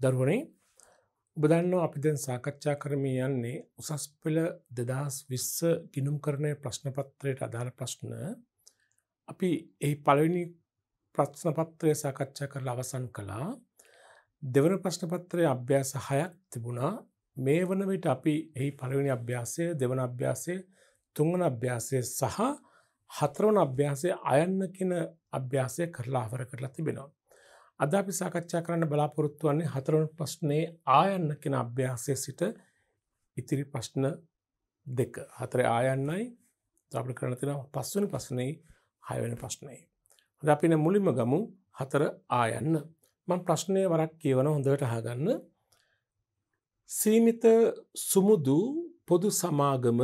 දරුවනේ උබදන්න අපි දැන් සාකච්ඡා කරමී යන්නේ උසස් පෙළ දෙදස් විස්ස ගිනුම් කරණය ප්‍රශ්නපත්‍රයට අදාළ ප්‍රශ්න අපි එහි පළවෙනි ප්‍රශ්නපත්‍රය සාකච්ඡා කරලා අවසන් කළා දෙවන ප්‍රශ්නපත්‍රය අභ්‍යාස හයක් තිබුණා මේ වන විට අපි එහි පළවෙනි අභ්‍යාසය දෙවන අභ්‍යාසය තුංගන අභ්‍යාසය සහ හතරවන අභ්‍යාසය අයන්න කියන අභ්‍යාසය කරලා අවර කරලා තිබෙනවා අද අපි සාකච්ඡා කරන්න බලාපොරොත්තු වන්නේ හතරවන ප්‍රශ්නයේ ආයන්න කෙන අභ්‍යාසය සිට ඉතිරි ප්‍රශ්න දෙක හතර ආයන්නයි අපි කරන තින පස්වනි ප්‍රශ්නයේ හයවැනි ප්‍රශ්නයේ. හොඳ අපින මුලින්ම ගමු හතර ආයන්න. මං ප්‍රශ්නය වරක් කියවන හොඳට හාගන්න. සීමිත සුමුදු පොදු සමාගම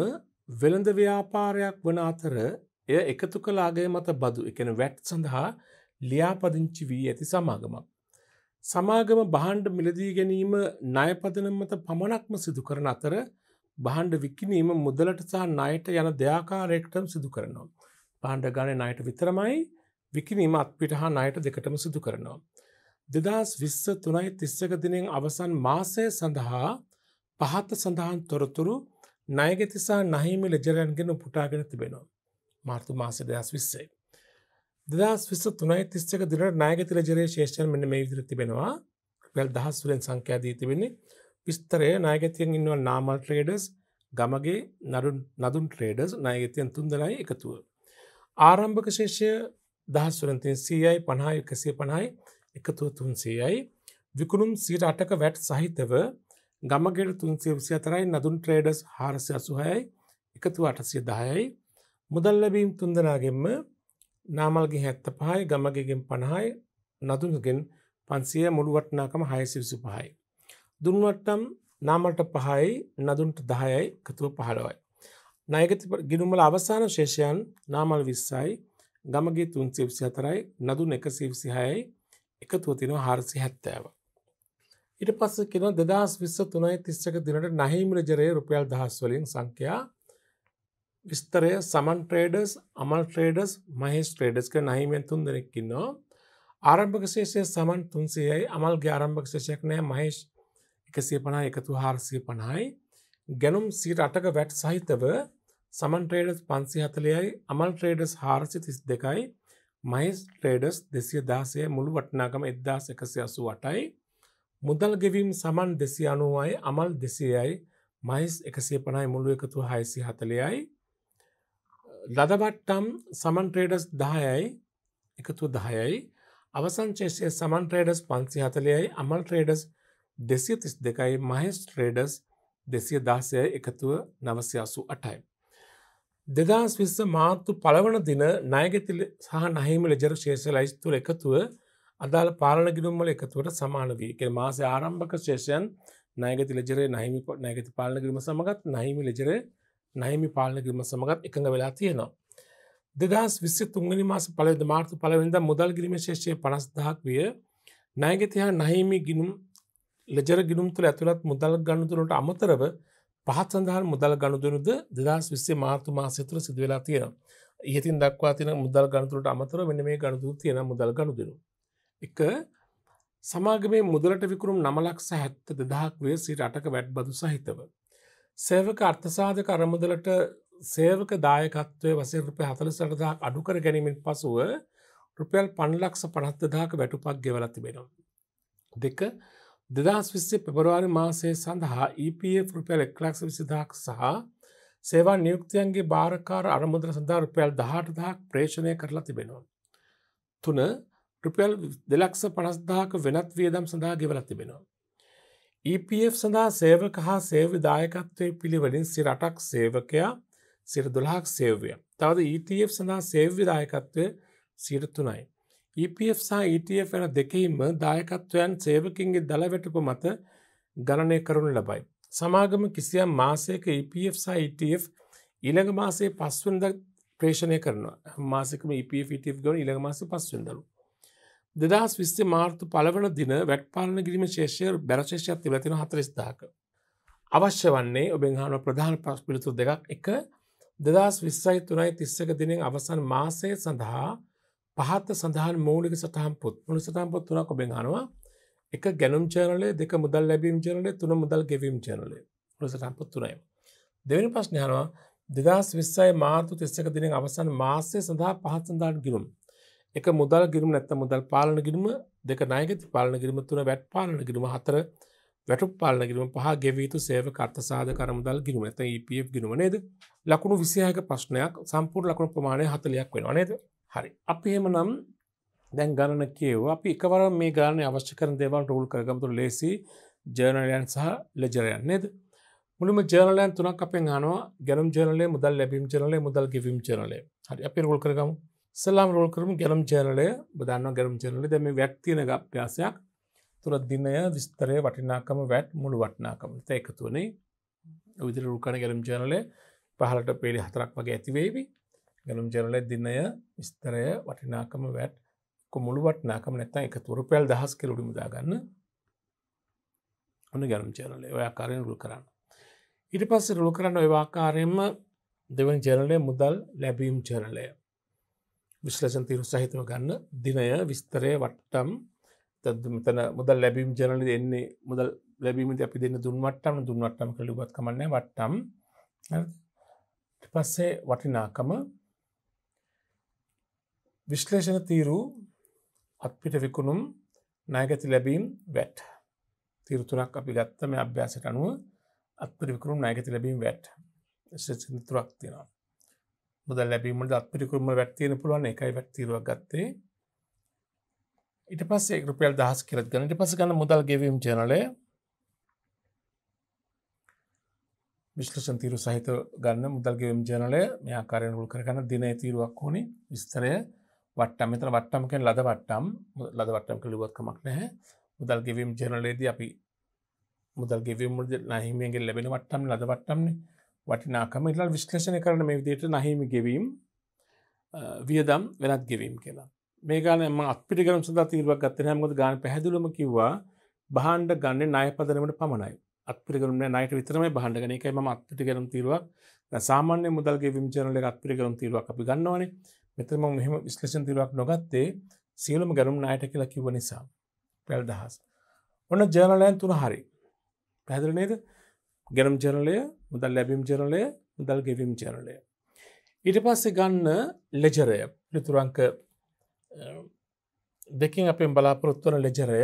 වෙළඳ ව්‍යාපාරයක් වන අතර එය එකතු කලාගේ මත බදු එකන වැට් සඳහා ලියාපදිංචි වී ඇති සමාගමක්. සමාගම බහන්්ඩ මිලදී ගැනීම නයපදනම්මත පමණක්ම සිදු කරන අතර බහන්්ඩ විකිනීම මුදලට සහ නයට යන දෙයාකාරෙක්ටම් සිදු කරනවා. බහන්්ඩ ගණ නයට විතරමයි විකිනීම අත්පිට හා නයට දෙකටම සිදු කරනවා. දෙදස් විස්ස තුනයි තිස්සක දිනෙන් අවසන් මාසය සඳහා පහත්ත සඳහන් තොරතුරු නයගෙතිසා නහිමි ලජරයන්ගෙන පුටාගෙන තිබෙනවා. මාර්තු මාස දෙදස් විස්සේ. දස් විස තුනයි තිස්සක දිනට නායගතිර ජරය ශේෂයන් මෙන්න මේ විදිර තිබෙනවා වැල් දහස් වලෙන් සංඛ්‍යාදී තිබෙන්නේ විස්තරය නායගතියෙන් ඉන්නවා නාමල් ට්‍රේඩස් ගමගේ නදුන් ට්‍රේඩස් නායගතයන් තුන්දනයි එකතුව. ආරම්භක ශේෂය දහස් වරන්තින් සීයයි පණහාය එකසිය පණයි එකතුව තුන් සේයයි විකුණුම් සීට අටක වැට් සහිතව ගමගෙට තුන්සේ විසි අතරයි නදුන් ට්‍රේඩස් හාරසය අසුහයයි එකතු අටසිය දහයයි මුදල්ලබීම් තුන්දනාගෙන්ම නාමල්ගේ හැත්ත පහයි ගමගගෙන් පණහායි නතුන්ගෙන් පන්සිය මුළුවටනාකම හයසිවිසු පහයි. දුන්වට්ටම් නාමට පහයි නදුන්ට දහයයි කතුව පහළවයි. නයගති ගිනුමල අවසාන ශේෂයන් නාමල් විස්සයි ගමගේ තුන් සිවිසි අතරයි නදුන් එක සිවිසිහයයි එකතුවතින හාරසි හැත්තෑව. ඉට පස්ස කෙන දෙදස් විස්ස තුනයි තිස්සක දිනට නහිමිරජරය රුපියල් දහස් වලින් සංකයා විස්තරය Saman traders Amal traders Mahesh traders ක නහිමෙන් තුන් දෙනෙක්කින්නවා ආරම්භක ශේෂය සමන් තුන්සියයි අමල්ගේ ආරම්භක ශේෂයක් නෑ මහේෂ් එකසිය පනා එකතු හාරසිය පණයි ගැනුම් සීට අටක වැට් සහිතව සමන් ට්‍රේඩස් පන්සි හතලයයි අමල් ට්‍රේඩස් හාරසි තිස් දෙකයි මහිස් ට්‍රේඩස් දෙසිය දාසය මුළු වටනාගම එද්දාස එකසි අසු වටයි මුදල් ගෙවීම් සමන් දෙසි අනුවයි අමල් දෙසියයි මහිස් එකසිය පනයි මුළු එකතු හයිසි හතලයයි ලදබට්ටම් සමන් ට්‍රේඩස් දහයයි එකතු දහයයි අවසංචේෂය සමන් ට්‍රේඩස් පන්සි හතලයයි අමල් ට්‍රේඩස් දෙසිය තිස් දෙකයි මහෙස් ට්‍රේඩස් දෙසිය දාසය එකතුව නවසයාසු අටයි. දෙදස් විස්ස මාත්තු පළවන දින නයගතිල සහ නහිමල ජර ශේෂ ලයිස්තුර එකතුව අදාළ පාලන ගිරුම්මල එකතුවට සමාන වී එක මාස ආරම්භක ශේෂයන් නයගති ලජරේ නහිමි නැගති පාලන ගිරීම සමගත් නහිමි ලජරේ නහිමි පාලන කිරීම සමඟත් එකඟ වෙලා තියෙනවා. දෙදස් විස්ස තුන්ගනි මාස පලද මාර්තු පලවෙද මුදල් ගිරීම ශේෂය පනස්දහක් විය නයගෙතිහා නහිමි ගිනුම් ලෙජර ගිනුම් තුළ ඇතුළත් මුදල් ගණුතුරට අමතරව පහත් සඳහන් මුදල් ගණුදුරුද දෙදස් විස්සේ මාර්තු මාසතුර සිදුවෙලා තියෙන. ඉහතින් දක්වා තින මුදල් ගණතුරට අමතර වෙන මේ ගණතු තියෙන මුදල් ගණුදරු. එක සමාගමේ මුදලට විකුරුම් නමලක්ෂ හැත්ත දෙදහක් වේ සිට අටක වැඩ් බදු සහිතව. සේවක අර්ථසාධ කරමුදලට සේවක දායකත්වය වසේ රුපය හතල සටදා අඩුකර ගැනීමෙන් පසුව රුපියල් පණලක්ෂ පනත්තදාක වැටුපක් ගෙවල තිබෙනවා. දෙක දෙදස් විස්සේ පෙබරවාරි මාසේ සඳහා EPF රුපියල් එක්ලක්ෂ විසිදාක් සහ සේවා නියුක්තියන්ගේ භාරකාර අරමුදර සඳහා රුපියල් දහටදාක් ප්‍රේෂණය කරලා තිබෙනවා. තුන රුපියල් දෙලක්ෂ පනස්දාක වෙනත් වියදම් සඳහා ගෙවල තිබෙනවා. EPF සඳහා සේවක හා සේව දායකත්වය පිළිවලින් සිරටක් සේවකයා සිර දුළහක් සේවය. තවද ETF සඳහා සේව්‍යදායකත්වය සිරතුනයි. EPF සහ ETF වෙන දෙකෙහිම දායකත්වයන් සේවකින්ගේ දළවැටපු මත ගණනය කරනු ලබයි. සමාගම කිසියම් මාසයක EPF සහ ETF ඉළඟ මාසේ පස්වන්ද ප්‍රේෂණය කරනවා මාසකම EPF e ගන ඉළඟ මාස පස්වෙන්දරු. දෙදස් විස්සේ මාර්තු පලවන දින වැට්පාලන ගිරීම ශේෂය බැරශේෂයක් තිබලතින හතරිස්ථාක. අවශ්‍ය වන්නේ ඔබෙන්හාන ප්‍රධාන ප්‍රශ් පිළිතුර දෙකක් එක දෙදස් විස්සයි තුනයි තිස්සක දිනෙන් අවසන් මාසය සඳහා පහත්ත සඳහන් මූලික සටහම් පුත් මුළු සටහම් පොත් තුනක් ඔබෙන්හනවා එක ගැනුම් චනලේ දෙක මුදල් ලැබීම් චනලේ තුන මුදල් ගෙවීම් චනලේ මුළු සටහම් පොත් තුනයි. දෙවනි ප්‍රශ්නයනවා දෙදස් විස්සයි මාර්තු තිස්සක දිනෙන් අවසන් මාසය සඳහා පහත් සඳහන් ගිරුම් එක මුදල් ගිරම නැත්ත මුදල් පාලන ගිරම දෙක නායගති පාලන ගිරම තුන වැට් පාලන ගිරම හතර වැටු පාලන ගිරම පහ ගෙවීතු සේව කර්තසාද කරමුදල් ගිරම ඇත EPF ගිරම නේද ලකුණු විසිහයක ප්‍රශ්නයක් සම්පූර් ලකුණු ප්‍රමාණය හතලයක් වෙන නේද හරි අපහෙම නම් දැන් ගණන කියව අපි එකවර මේ ගාන අවශ්‍ය කර දෙවල් රෝල් කරගමතු ලෙසි ජර්නලයන් සහ ලෙජරයන් නේද මුළම ජර්නලයන් තුනක් අපෙන් හනවා ගැනම් ජනලේ මුදල් ලැබීම් ජනලේ මුදල් ගෙවීම් ජනලේ හරි අපි රෝල් කරගමු සලාම් රෝල් කරම ගැරම් චේනලය බදන්න ගැරම් චේනලි දැම වැක්තින ගප්්‍යාසයක් තුරත් දිනය විස්තරය වටිනාකම වැට් මුළු වටනාකම එකතුවනේ විදිර රුකණ ගැරම් චේනලය පහලට පේලි හතරක් වගේ ඇතිවේවි ගැනම් ජනලය දින්නය විස්තරය වටිනාකම වැට් කොමුළු වටනාකම නැත්තන් එක තුරුපැල් දහස් කෙලුඩිම දාගන්න ඔන්න ගැනම් ජනලය ඔයාකාරයෙන් රුල් කරන්න ඉට පස්ස රුල් කරන්න ඔයවාකාරයෙන්ම දෙවන් ජනලය මුදල් ලැබීම් ජනලය විශ්ලෂන් තීරු සහිතව ගන්න දිනය විස්තරය වට්ටම් මෙතන මුදල් ලැබීම් ජනලි එන්නේ මුදල් ලැබීමති අපි දෙන්න දුන්වට්ටම දුන්වට්ටම කළිගත් කමන්න වට්ටම් පස්සේ වටිනාකම විශ්ලේෂණ තීරු අත්පිට විකුණුම් නයගැති ලැබීම් වැට් තීරතුරක් අපි ගත්තම අභ්‍යාසට අනුව අත්පිට විකුණුම් නයගැති ලැබීම් වැට් තුරක් තිෙනවා මුදල් ලැබීමට අත්පිරිකුරම වැක්තියෙන පුළුවන් එකයි වැක්තිරුවක් ගත්තේ ඉට පස් රුපියල් දහස් කරත් ගනට පස ගන්න මුදල් ගෙවීම් ජනලය විශ්ලෂන් තීරු සහිත ගන්න මුදල් ගෙවම් ජනලය මෙයා කරෙන් රුල් කරගන්න දින තීරුවක් ඕනි විස්තරය වට්ටම් මෙතන වට්ටම්කෙන් ලද වට්ටම් ලද වට්ටම් කළිවත්කමක් නැහැ මුදල් ගෙවීම් ජනලේද අපි මුදල් ගෙවීම නහිමියගේ ලැබෙන වට්ටම් ලද වට්ටම්න්නේ වටිනාකම ඉටල් විශ්ලෂණය කරන මේ විදියට නහිමි ගෙවීම් වියදම් වෙනත් ගෙවීම් කියලා මේ ගානම අපිටිකරම් සඳ තීරවක් ගත්තන හැමද ගාන පැහැදිලුම කිව්වා බහන්ඩ ගන්න නායපදනමට පමණයි අපිකරන නයට විතරම බහන්ඩගන එකයි ම අපිටිකරම් තීරුවක් සාමාන්‍ය මුදල් ගෙවිම් චනල අපිටිකරම් තීරුවක් අපි ගන්නවන මෙතම මෙහම විශ්ලෂන් තීරුවක් නොගත්තේ සියලුම ගැරුම් නායට කියලා කිව නිසා පැල් දහස් ඔන්න ජනලයන් තුන හරි පැදිරනේද ගැනම් ජනලය මුදල් ලැබිම් ජනලය මුදල් ගෙවිම් ජනලය. ඊට පස්සේ ගන්න ලෙජරය යුතුරංක දෙකින් අපෙන් බලාපොරොත්වන ලෙජරය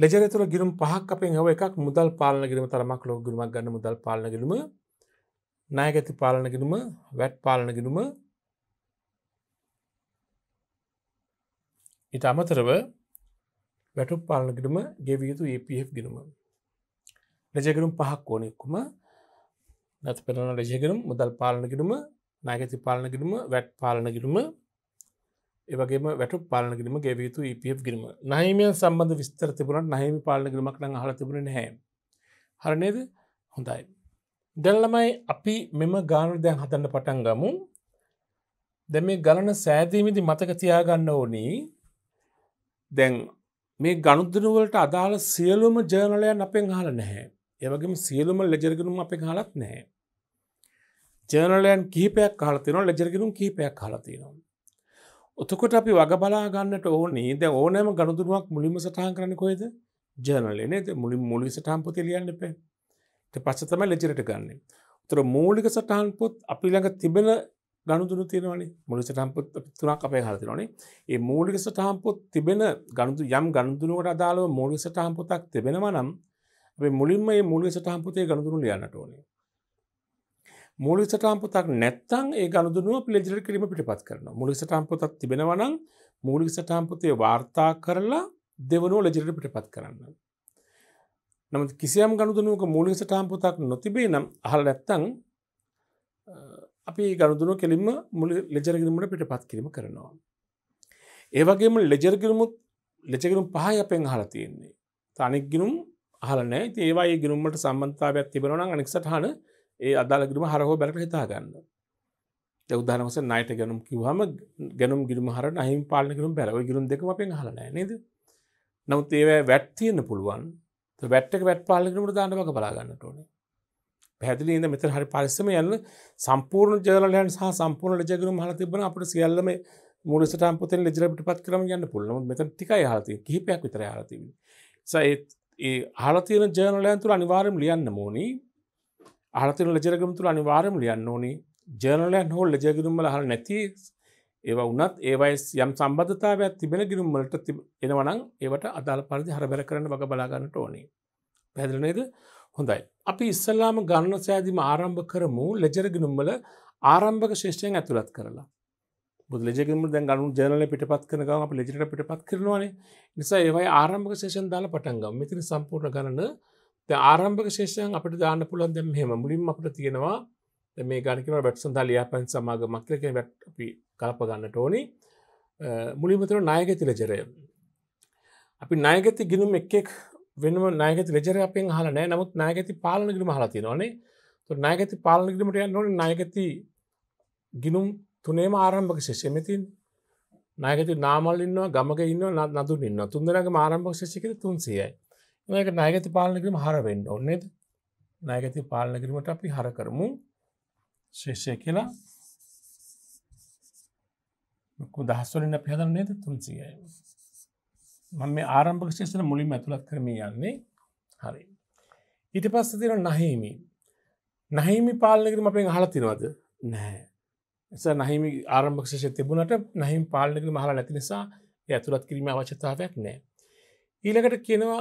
ලෙජරතුර ගිරුම් පහක් අපෙන් හව එකක් මුදල් පාලන ගෙනම තරමක් ලෝ ගිරුමක් ගන්න මුදල් පාලන ගෙනුම නායගැති පාලන ගෙනුම වැට් පාලන ගෙනුම ඉතා අමතරව වැටුප පාලන ගෙනුම ගෙවියුතු APF e ගෙනුම රජකරුම් පහක් ඕන එක්කුම නැති පෙරන රජකරුම් මුදල් පාලනකිරුම නාගති පාලනකිරුම වැට් පාලනකිරුම ඒවගේම වැට පාලනකිරීම ගැවයුතු EPF කිරීම නහිමය සම්බඳ විස්තර තිබුණට නහිමි පාලනකිරීමක් න හල තිබුණ නැහැ හරනේද හොඳයි. දැල්ලමයි අපි මෙම ගානු දැන් හතන්න පටන් ගමු දැ මේ ගලන සෑදීමිදි මතක තියාගන්න ඕනි දැන් මේ ගණුදනුවලට අදාළ සියලුම ජර්නලයන් අපෙන් හල නැහැ ඒවගේම සියලුම ලෙජරගෙනුම් අප කාලත් නැහැ. ජනලයන් කීපයක් කාලතින ලෙජරගෙනුම් කීපයක් කාලතිනවා. උතකොට අපි වග බලාගන්නට ඕනේ ද ඕනෑම ගණුදුරුවක් මුලිම සටහන් කරන්න කොයිද ජනලනේ මුලින් මුලි සටහන්පොති ලියන්න එපේ පස්සතම ලෙජරට ගන්න. තුර මූලික සටහන්පොත් අපි ළඟ තිබෙන ගණුදුරු තියෙනවනේ මුලි සටහන්පොත් තුනක් අපේ හලතිනොනේ ඒ මූලික සටහන්පොත් තිබෙන ගණුතු යම් ගණුදුරුවට අදාළව මූලික සටහන්පොතක් තිබෙනවා නම් මුලින්ම මේ මූලික සටහන් පොතේ ගනුදෙනු ලියන්නට ඕනේ. මූලික සටහන් පොතක් නැත්නම් ඒ ගනුදෙනුව පිළිජිර කිරීම පිටපත් කරනවා. මූලික සටහන් පොතක් තිබෙනවා නම් මූලික සටහන් පොතේ වාර්තා කරලා දෙවනුව ලෙජිරට පිටපත් කරන්න. නමුත් කිසියම් ගනුදෙනුවක මූලික සටහන් පොතක් නොතිබේ නම් අහලා නැත්නම් අපි ගනුදෙනුව කෙලින්ම මූලික ලෙජර් කිරීමට පිටපත් කිරීම කරනවා. ඒ වගේම ලෙජර් කිරීමුත් ලෙජර් කිරීම පහයි අපෙන් අහලා තියෙන්නේ. තනික් ගිනුම් හලන ඒවයි ගිරුම්මට සම්බන්තාවයක් තිබරන අනික් සටහන ඒ අදාල ගිරුම හරහෝ බැලට හිතාගන්න උදානස නයට ගැනුම් කිවහම ගැනුම් ගිරුම හර නහිම පාල ගරුම් බැලව ගිරුම් දෙකම පෙන් හලන නේද නමුත් ඒවැ වැට් තියන්න පුළුවන් වැට්ටක වැට් පාලිගීමට දානක බලාගන්න ඕන පැදිලි ඉද මෙතර හරි පරිස්සම යන්න සම්පූර්ණ ජලයන් සහ සම්පූර්ණ ජගරුම් හල තිබන අපට සියල්ලම මුල සටම්පතෙන් ලෙජරපිට පත් කරම ගන්න පුළනම මෙත ටිකයි හලති කිහිපයක් විතර හලතිී සයිත් ඒ ආලතියන ජර්නලයන් තුළ අනිවාරම ලියන්න මෝනි ආලතින ලජරගම තුළ අනිවාරම ලියන්න ඕනි ජර්නලයන් හෝ ලජයගරුම්මල හර නැති ඒව උනත් ඒවයිස් යම් සම්බධතාවයක් තිබෙන ගිරුම්මලට එනවනං ඒවට අදාල් පරිදි හරබැර කරන වග බලාගන්නට ඕනේ පැදිලනේද හොඳයි. අපි ඉස්සල්ලාම ගන්න සෑදිම ආරම්භ කරමු ලජරගිනුම්මල ආරම්භක ශේෂ්ඨයෙන් ඇතුළත් කරලා. බුදු ලෙජකම දැන් ගනු ජනල පිටපත් කන ගම අප ලෙජට පිටපත් කරනවාන නිසා ඒවයි ආරම්භක ශේෂන් දාල පටන්ගම් මෙතින සම්පූර්ණ ගණන ආරම්භක ශේෂන් අපට දාන පුළන් දැම හෙම මුලින් අපට තියෙනවා මේ ගනිකව වැටසන් දාලයා පැන් සමාග මක්ලක වැට් අපි කලපගන්න ටෝනි මුලිමතර නායගති ලෙජරය අපි නායගති ගිනුම් එක්ෙක් වෙනම නායගති ලෙජර අපෙන් හලනෑ නමුත් නායගති පාලනගිම හලති නොනේ නායගති පාලනගිමට නොන නායගති ගිනුම් තුනේම ආරම්භක ශිෂ්‍යමතින් නායකති නාමල් ඉන්න ගමක ඉන්න නතු ඉන්න තුන්දරක ආරම්භක ශිෂිකර තුන්සේයයි ඒක නායගති පාලනකිරීම හරවෙන්න ඔන්නේද නායගති පාලනකිරීමට අපි හර කරමු ශිෂ්‍යය කියලා දහස්වලින් පැදන්නේද තුන්සියයි මම මේ ආරම්භක ශේෂන මුලින් ඇතුළත් කරමී යන්නේ හරි ඊට පස්ස තින නහිමි නහිමි පාලනකරම අපෙන් හලතිනවද නැහැ එස නහිම ආරම්භක්ෂය තිබුණට නහිම් පාලනක මහලා නැති නිසා ඇතුළත් කිරීම අවශ්‍යතාවයක් නෑ. ඊළකට කියනවා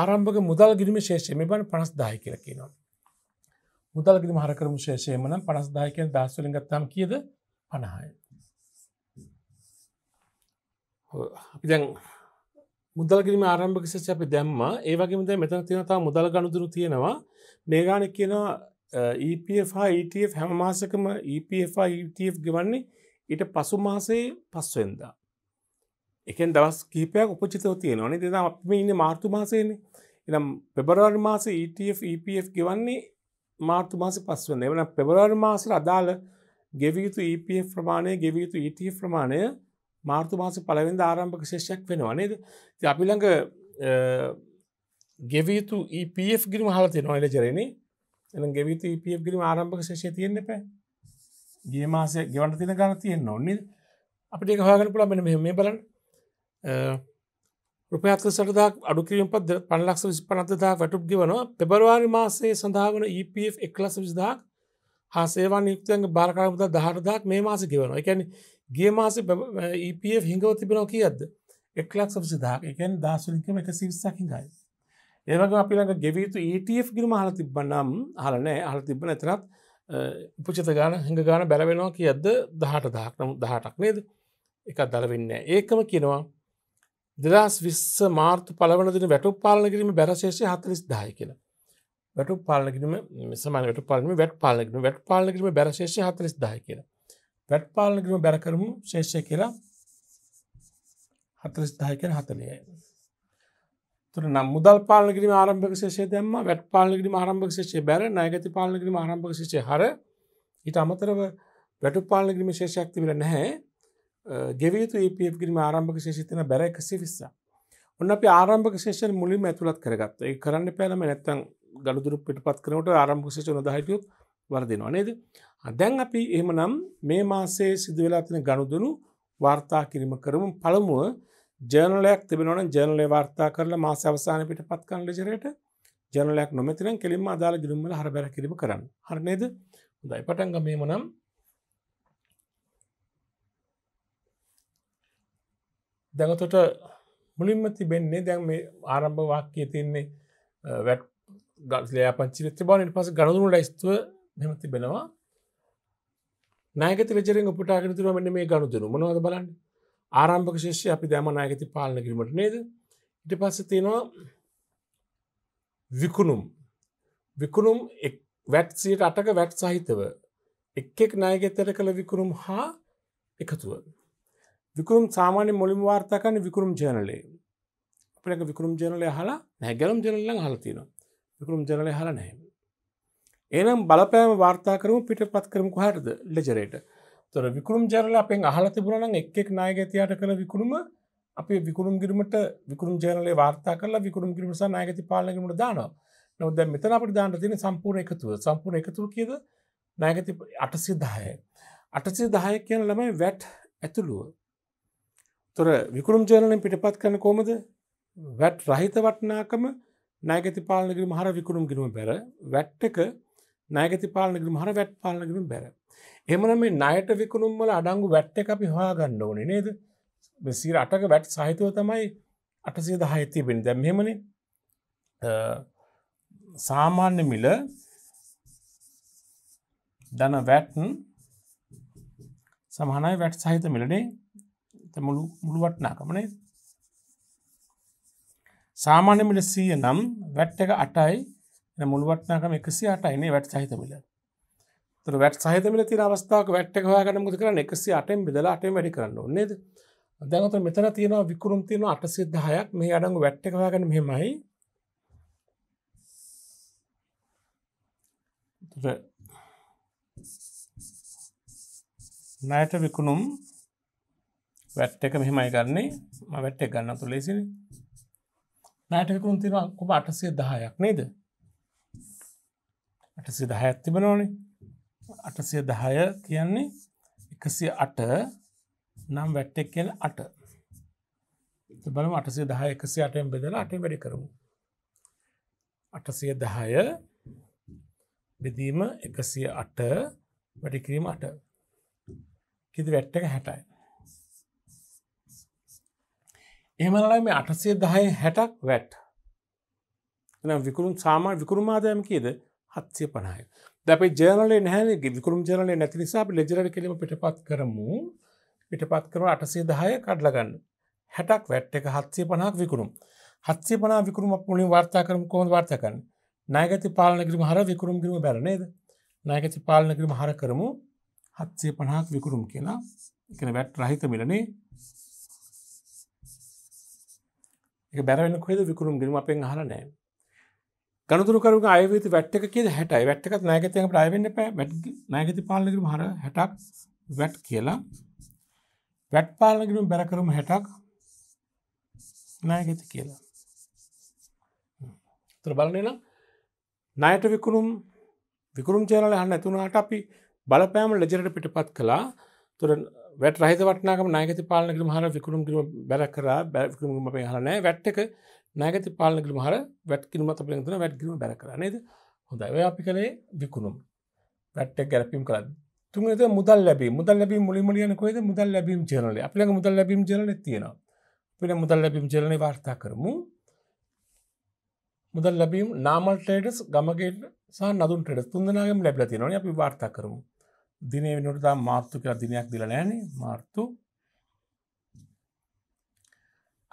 ආරම්භක මුදල් ගිරිම ශේෂය මේ බන් පනස්දාය කියල කියනවා. මුදල් ගිරිම හරකරම ශේෂයමන පනස්දායකය දස්වලින් ගත්තාම් කියද පණහාය. අපිදැන් මුදල් ගිරිම ආරම්භක ශේෂ අපි දැම්ම ඒවගේමද මෙතන තියෙනතා මුදල් ගණුදුරු තියෙනවා මේගාන කියනවා EPF හා ETF හැම මාසකම EPF ETF ගවන්නේ ඊට පසු මාසේ පස්වෙන්දා එකෙන් දවස් කීපයක් උපචිතව තියෙනවන දෙදම් අපම ඉන්න මාර්තු මාසයන එනම් පෙබරවර් මාස ETF EPF ගෙවන්නේ මාර්තු මාස පස්වන්න එවන පෙබරවර් මාසර අදාළ ගෙවියුතු EPF ප්‍රමාණය ගෙවියුතු ETF ප්‍රමාණය මාර්තු මාස පලවෙද ආරම්භක ශේෂයක් වෙනවනේද අපි ළඟ ගෙවියුතු EPF ගිරිම හලතිය නොයිල ජරනේ ගෙවිත පිය e ගිරි ආරම්භක ශේෂය තියෙන්න්න පැ ගේ මාස ගෙවන්ට තින ගන තියෙන්න්න ඔන්නේ අපිට එක හාගන පුළ මෙ මේ බලන් රුපයත් සටදා අඩුකිරීම පද පලක්ෂ විස් පනත්තදා වැටුප් ගවන පෙබරවාරි මාසේ සඳහාවන EPF එක්ලස විසිදා හා සේවා යුක්තයන් භාරකාරමුද දහරදාක් මේ මාස ගවන එකැන ගේ මාස EPF හිඟව තිබෙනව කියද එක්ලක් සවිසිදාක් එකන් දසුලිකම එක සිවිස්සක් හිඟයි ඒවගේ අපිළඟ ගෙවීතු ETF ගිරම හල තිබ නම් හලනෑ හල තිබ නැතනත් උපචිත ගාන හිඟ ගාන බැලවෙනවා කියද දහට දහක් නමු දහටක් නේද එකත් දලවෙන්න ඒකම කියනවා දෙදස් විස්ස මාර්ත පලවනදින වැටු පාලන කිරීම බැරශේෂය හතලිස් දාය කියලා වැටු පාලකිරීම මිසමන වැට පාලම වැට පාලකින වැට පාලකිරීම බැරශේෂය හතලිස් දාය කියලා වැට් පාලකිරීම බැරකරමු ශේෂය කියලා හතලිස් දාය කියන හතලියයි තුර නම් මුදල් පාලනකිරි ආරම්භක ශේෂය දැම වැට පාලනකිරි ආරම්භක ශේෂය බැර නයගති පාලනකිරි ආරම්භක ශේෂය හර ඊට අමතරව වැටු පාලනකිරි ශේෂයක් තිබිලා නැහැ ගෙවියුතු EPF කිරිම ආරම්භක ශේෂය තියෙන බැර 120. ඔන්න අපි ආරම්භක ශේෂය මුලින්ම ඇතුළත් කරගත්තා. ඒක කරන්න පෑනම නැත්තම් ගලදුරු පිටපත් කරනකොට ආරම්භක ශේෂය 10 හිටියොත් වර්ධිනවා නේද? දැන් අපි එහෙමනම් මේ මාසයේ සිදු වෙලා තියෙන ගනුදෙනු වාර්තා කිරීම කරමු. පළමුව ජර්නලයක් තිබෙනවන ජර්නලේ වාර්තා කරලා මාස අවසාන පිට පත් කරන ලෙජරයට ජනලයක් නොමැතිනම් කෙලින්ම අදාළ ගිරුම්වල හරබැර කිරීම කරන්න හරනේද හොඳයි පටන් ගමේම නම් දැඟතොට මුලින්ම තිබෙන්නේ දැන් මේ ආරම්භ වාක්‍යය තියන්නේ වැට් ගලයා පංචි තිබනට පස ගණදුරු ලයිස්තුව මෙම තිබෙනවා නෑක රජරෙන් උපටාගෙන තුරුවමන්න මේ ගණුදනු මනවද බලන්න ආරම්භක ශේෂය අපි දැම නායගති පාලන කිරීමට නේද ඉට පස්ස තියෙනවා විකුණුම් විකුණුම් වැට්සියට අටක වැට් සහිතව එක් එක් නායගෙතර කළ විකුණුම් හා එකතුව විකුම් සාමාන්‍ය මුලින් වාර්තාකන විකුරුම් ජනලේ අපක විකුරුම් ජනලය හලා නැගැලම් ජනලං හලතින විකුරුම් ජනලය හලා නැහැ. එනම් බලපෑම වාර්තා කරම පිට පත් කරම කොහරද ලෙජරේට තොර විකුම් ජරල අපෙන් අහල තිබුණන එක්ෙක් නායගතියාට කළ විකුණුම අපේ විකුණුම් ගිරීමට විකුම් ජනලේ වාර්තා කල විකුම් ගිරිමස නායගති පාලනකට දාන නොද මෙතන අපට දාන්න තින සම්පූර්ණ එකතුව සම්පූර්ණ එකතුව කියද නායගති අටසි දාය. අටසි දාය කියන ළමයි වැට් ඇතුළුව. තොර විකුම් ජනලින් පිටපත් කරන කොමද වැට් රහිත වටනාකම නෑගති පාලනගරි මහර විකුණුම් ගිරීම බැර වැට්ටක නෑගති පාලනගරි මහර වැට් පාලනගරම් බැර එමන මේ නයට විකුණුම් වල අඩංගු වැට්ට අපි හවා ගන්න ඕනේ නේද සිර අටක වැට් සහිතව තමයි අටසේ දහයිතිය පෙන දැම්හෙමනේ සාමාන්‍ය මිල දන වැටන් සමහනයි වැට් සහිත මිලනේ මුළු මුළුවටනාකමනේ සාමාන්‍ය මිල සීය නම් වැට්ට එක අටයි මුළුවටනාකම එකසි අටයිනේ වැට් සහිත මිල වැට සහතමල ති අවස්ථාව වැට්ට හයාගන මුද කරන එකසි අටෙන් බෙදලා අටේ වැඩි කරන්න නේද දැනත මෙතන තියෙන විකරුම් තියෙන අටසිද්ධහයක් මේ අඩඟු වැට්ට හයාගන හෙමයි නයට විකුණුම් වැට් එක මෙහෙමයි ගන්නේ ම වැට් එක ගන්න තුළේසි නයට විකුණ තිරකුම අටසිය දහයක් නේද අටසි දහයක් තිබෙනවානේ අටසිය දහය කියන්නේ එකසිය අට නම් වැට්ටෙක් කියන අට බලම අටසිය දහ එකසි අටෙන් බෙදලා අටෙන් වැඩි කරමු අටසිය දහය බෙදීම එකසිය අට වැඩිකිරීම අට කිදි වැට්ටක හැටයි එහමලයි මේ අටසිය දහය හැටක් වැට් එනම් විකුරුම් සාමාන් විකුරුමාදයම කියද හත්සිය පණහය දැප ජනල නැහැ විකරුම් ජනල නැති නිසා ලෙජර කිරීම පිටපත් කරමු පිටපත් කරන අටසේ දහය කඩ්ලගන්න හැටක් වැට් එක හත්සේ පනහක් විකරුම් හත්සේ පනා විකරුම පුලින් වාර්තා කරම කොන් වාර්තකන්න නයගති පාලන කිරීම හර විකරුම් කිරීම බැරනේද නයගති පාලන කිරීම හර කරමු හත්සේ පනහක් විකරුම් කියලා එකන වැට් රහිත මිලනේ එක බැරවෙන කොේද විකරුම් කිරීම අපෙන් හරනෑ ගනතුරකරු අයවිත වැට්ක කිය හැටයි වැට්ටකත් නෑගතය ප්‍රයිවෙන්න පැ නෑගති පාලකිරම හර හැටක් වැට් කියලා වැට් පාලකිරුම් බැරකරුම හැටක් නෑගති කියලා තුර බලනන නයට විකුණුම් විකුරුම් චේනල හන්න ඇතුුණට අපි බලපෑම ලජරට පිටපත් කලා තුර වැට රහිත වටනාකම නාගති පාලනකිරම හර විකුරුම් කිරීම බැර කරා බැවිකුරුම පේ හරනෑ වැට්ටක නැගති පාලනකිල හර වැට්කිනමත පිනතුන වැට්ගීම බැන කරනේද හොඳ අපි කළේ විකුණුම් වැට්ට ගැලපිම් කර තුනද මුදල් ලැබ මුදල් ලැබ මුලිමලියන කොේද මුදල් ලැබීම් ජනල අපිල මුදල් ලැබීම් ජලන තියෙනවා පින මුදල් ලැබීම් ජලන වාර්තා කරමු මුදල් ලැබීම් නාමල් ටේඩස් ගමගේට සහ නදු ටෙඩස් තුන්දනාගම ලැබල තිනවන අපි වාර්තා කරමු දිනේ වෙනටතා මාර්තු කියලා දිනයක් දිල නෑනේ මාර්තු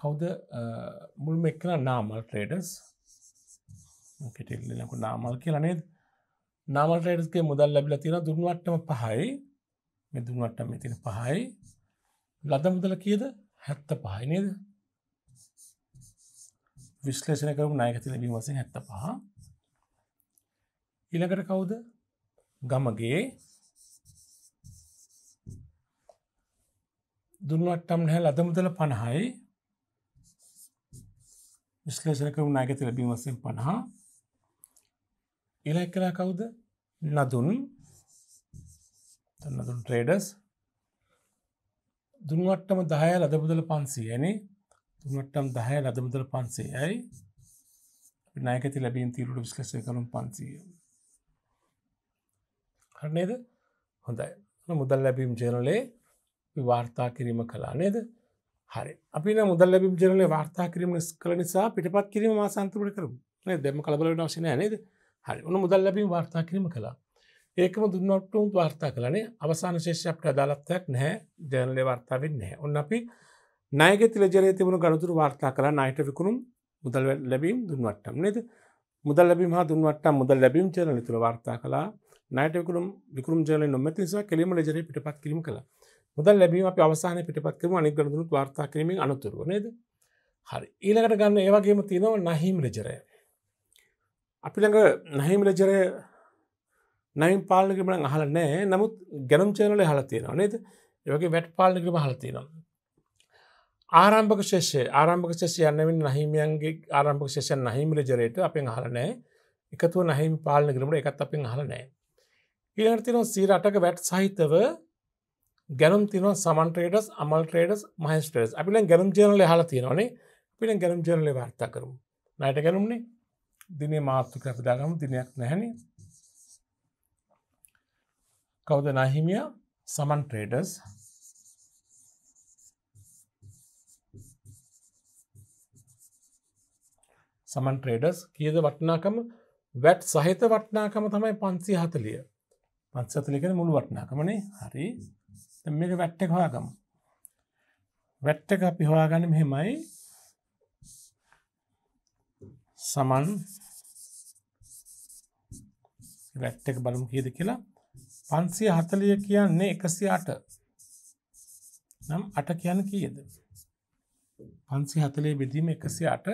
කවුද මුල්ම එක්කන නාමල් ට්‍රේඩස් ටෙල්ලෙනකු නාමල් කියලනේද නාමල් ට්‍රේඩස්ගේ මුදල් ලැබිල තියෙන දුරුවට්ටම පහයි මෙදුරුවට්ටම තින පහයි ලද මුදල කියද හැත්ත පහයි නේද විශ්ලේෂණ කරු නායකති ලැබී වසෙන් හැත්ත පහ ඉළකට කවුද ගමගේ දුන්වට්ටම් නැහැ ලද මුදල පණහයි විශ්ලේෂණ කරමු නායකත්ව ලැබීම වශයෙන් 50 ඊළඟ එකලා කවුද නදුන් නදුන් ට්‍රේඩර්ස් දුන් වට්ටම 10 ලද මුදල 500යිනේ දුන් වට්ටම් 10 ලද මුදල 500යි අපි නායකත්ව ලැබීම් තීරුවට විශ්ලේෂණය කරමු 500 හරි නේද හොඳයි මුදල් ලැබීම් ජර්නලේ වාර්තා කිරීම කළා නේද හරි අපි මුදල් ලැබි ජනල වාර්තා කිරීම කළ නිසා පිටපත් කිරීම මා සන්තුරට කරම දෙම කලබල වශන නේද හරි උන මුදල් ලැබීම වාර්තා කිරීම කළා ඒකම දුන්නටුන් වාර්තා කලනේ අවසාන ශේෂප්ට අදාලත්වයක් නැහැ ජනලය වාර්තාාවෙන් නැහැ ඔන්න අපි නයග තිලජරය තිබුණු ගනතුර වාර්තා කලා නයට විකුණුම් මුදල් ලැබීම් දුන්වට්ටම් නේද මුදල් ලැබීම හා දුන්වට මුදල් ලැබීම් ජනල තුර වාර්තා කලා නයටකුම් විකරුම් ජල නොමැතිනිසා කෙලීම ලජරේ පිටපත් කිරීම කලා මුදල් ලැබීම අප අවසාන පිටපත් කරම අනි ගනදුරුත් වාර්තා කිරීමෙන් අනතුරුව නේද හරි ඊළකට ගන්න ඒවගේම තියෙනව නහිම් රජරය අපි ළඟ නහිම් රජරය නයිම් පාලනකිමන අහල නෑ නමුත් ගැනම් චනල හලතියෙන නේද යගේ වැට් පාලනකිම හලතිනම් ආරම්භක ශේෂය ආරම්භක ශේෂය යන්නවින් නහිමියන්ගේ ආරම්භක ශේෂය නහිමිල ජරයට අපෙන් හලනෑ එකතුව නහිම පාලනකිරීමට එකත් අපෙන් හලනෑ ඊනතින සීරටක වැට් සහිතව ගැනම් තින සමන්ට්‍රේඩස් අමල්ට්‍රේඩස් මහස්ට්‍රේස් අපිට ගැනම් ජනල හල තියෙනවනේ පිට ගැනම් ජනල වාර්තා කරු නයට ගැනුම්නේ දිනේ මාර්ථක අපිදාගම දිනයක් නැහැනේ කවද නහිමිය සමන්ට්‍රේඩස් සමන්ට්‍රේඩස් කියද වටනාකම වැට් සහිත වටනාකම තමයි පන්සි හතලිය පන්සතලිකෙන මුළු වටනාකමනේ හරි මේක වැට්ටක හොයාගමු වැට්ටක අපි හොයාගන්න මෙහෙමයි සමන් වැට්ටක බලමු කියද කියලා පන්සිය හතලිය කියන්නේ එකසි අට නම් අට කියන කියද පන්සි හතලේ බෙදීම එකසි අට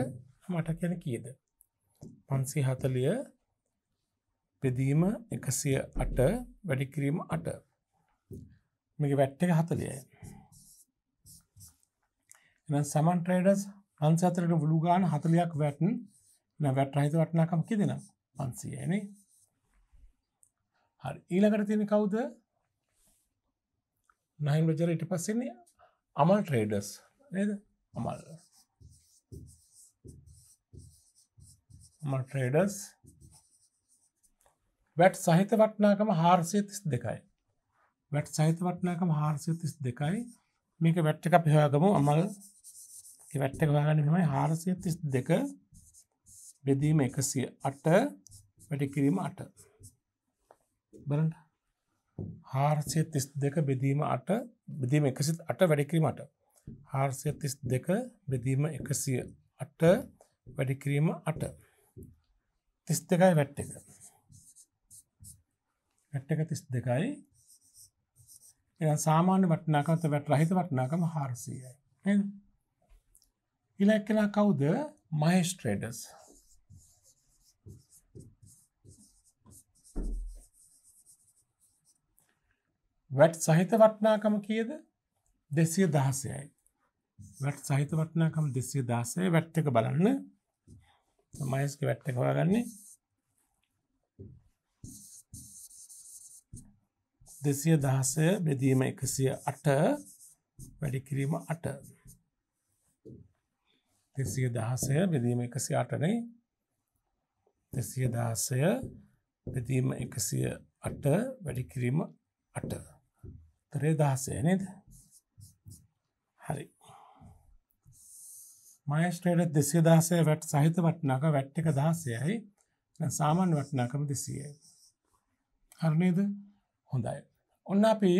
මට කියන කියද පන්සි හතලිය බෙදීම එකසිය අට වැඩිකිරීම අට මේක වැට් එක හතලියයි එ සමන් ට්‍රේඩස් අන්සතරට බලුගාන හතලයක් වැටන් වැට් රහිත වටනාකම් කිදෙන පන්සියන හරි ඊළකට තියෙන කවුද නයින් රජර ඉට පස්සෙන්නේ අමල් ට්‍රේඩස් නද අමල් අමල් ට්‍රේඩස් වැට් සහිත වටනාකම හාර්සිය තිස් දෙකයි වැට් සහිත වටනාකම හාරසිතිස් දෙකයි මේක වැට්ට එකක් හයාගමු අමල් වැට්ට ගාගන්න මෙමයි හාරසිය තිස් දෙක බෙදීම එකසිය අට වැඩි කිරීම අට බලට හාරසිය තිස් දෙක බෙදීම අට බෙදීම එකසිත් අට වැඩිකිරීමට හාරසිය තිස් දෙක බෙදීම එකසිය අට වැඩිකිරීම අට තිස් දෙකයි වැට්ට එක වැට්ට එක තිස් දෙකයි එ සාමාන්‍ය වටනාකමත වැට රහිත වටනාකම හාරසයයි ඉලැක්කෙන කවුද මයිස්ට්‍රේඩස් වැට් සහිත වටනාකම කියද දෙසිය දහසයයි වැට් සහිත වටනාකම දෙසිය දාසය වැට්ටක බලන්න මයිස්ක වැට්ට හොරගන්නේ දෙසිය දහසය බෙදීම එකසිය අට වැඩිකිරීම අට දෙසිය දහසය බෙදීම එකසි අටනේ දෙසිය දහසය බෙදීම එකසිය අට වැඩිකිරීම අට තරේ දහසය නේද හරි මයස්ට්‍රේඩ දෙසිය දහසය වැට් සහිත වට්නාක වැට් එක දහසයයි සාමාන් වටනාකම දෙසියයි හරනේද හොඳයි ඔන්න අපි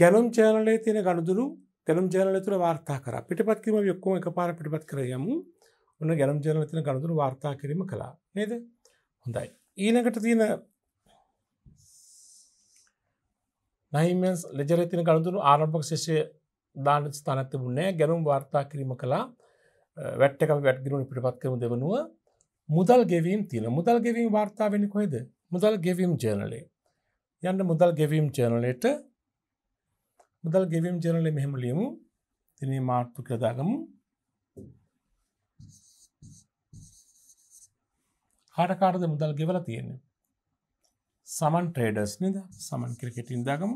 ගැනුම් චෑනලේ තියෙන ගණුදුරු ගැනම් ජනල තුර වාර්තා කර පිටපත්කිම යොක්කෝ එක පාර පිටපත් කර යමු ඔන්න ගැනම් ජනල තින ගණදුරු වාර්තා කිරීම කළා නේද හොඳයි ඊනකට තියෙන නයිමන්ස් ලෙජර තින ගණදුරු ආරම්භක් ශේෂය දාන ස්ථානත්ත බුන්නේ ගැනුම් වාර්තා කිරීම කළා වැට්ට එකම වැට්ගිරුණ පිටපත් කරම දෙවනුව මුදල් ගෙවීම් තියෙන මුදල් ගෙවීම් වාර්තා වෙනි කොයිද මුදල් ගෙවීම් ජනලේ යන්න මුදල් ගෙවීම් චනලට මුදල් ගෙවීම් ජනල මෙහෙම ලියමු තින මාර්තු කරදාගමු හටකාරද මුදල් ගෙවල තියෙන්නේ සමන් ට්‍රේඩර්ස් නිද සමන් කිරිකෙටින් දාගමු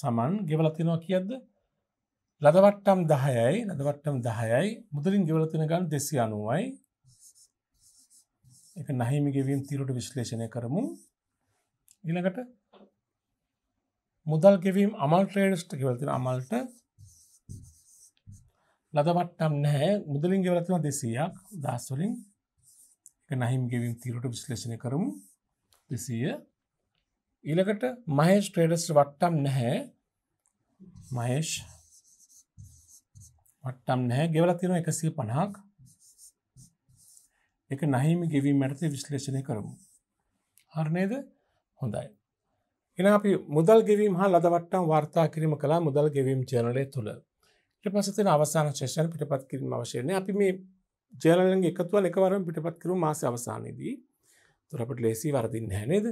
සමන් ගෙවල තිනවා කියද්ද ලදවට්ටම් දහයයි ලදවට්ටම් දහයයි මුදලින් ගෙවලතින ගන්න දෙසි අනුවයි එක නහිමිගෙවීම් තිරුට විශ්ලේෂණය කරමු ඉළඟට මුදල් ගෙවීම් අමල් ට්‍රේඩස්ට කිවලතින අමල්ට ලදවට්ටම් නැහැ මුදලින් ගෙවලතිම දෙසීයක් දස්වලින් එක නහිම් ගෙවිම් තීරට විශ්ලේෂණය කරමු දෙසීය ඊළකට මහේෂ් ට්‍රේඩස් වට්ටම් නැහැ මහේෂ් වට්ටම් නැහැ ගෙවල තින එකසී පණහක් එක නහිම ගෙවීම ඇති විශ්ලේෂණය කරමු හරණේද හොඳයි. එන අපි මුදල් ගෙවීම හා ලදවට්ටම් වාර්තා කිරීම කලා මුදල් ගෙවීම් ජනලය තුළ ට පසතින අවසාන ශේෂණ පිටපත් කිරීම අවශයන අපි මේ ජනලෙන් එකතුව එකවරම පිටපත් කරු මාස අවසානයේදී තුරපට ලේසි වරදින් හැනේද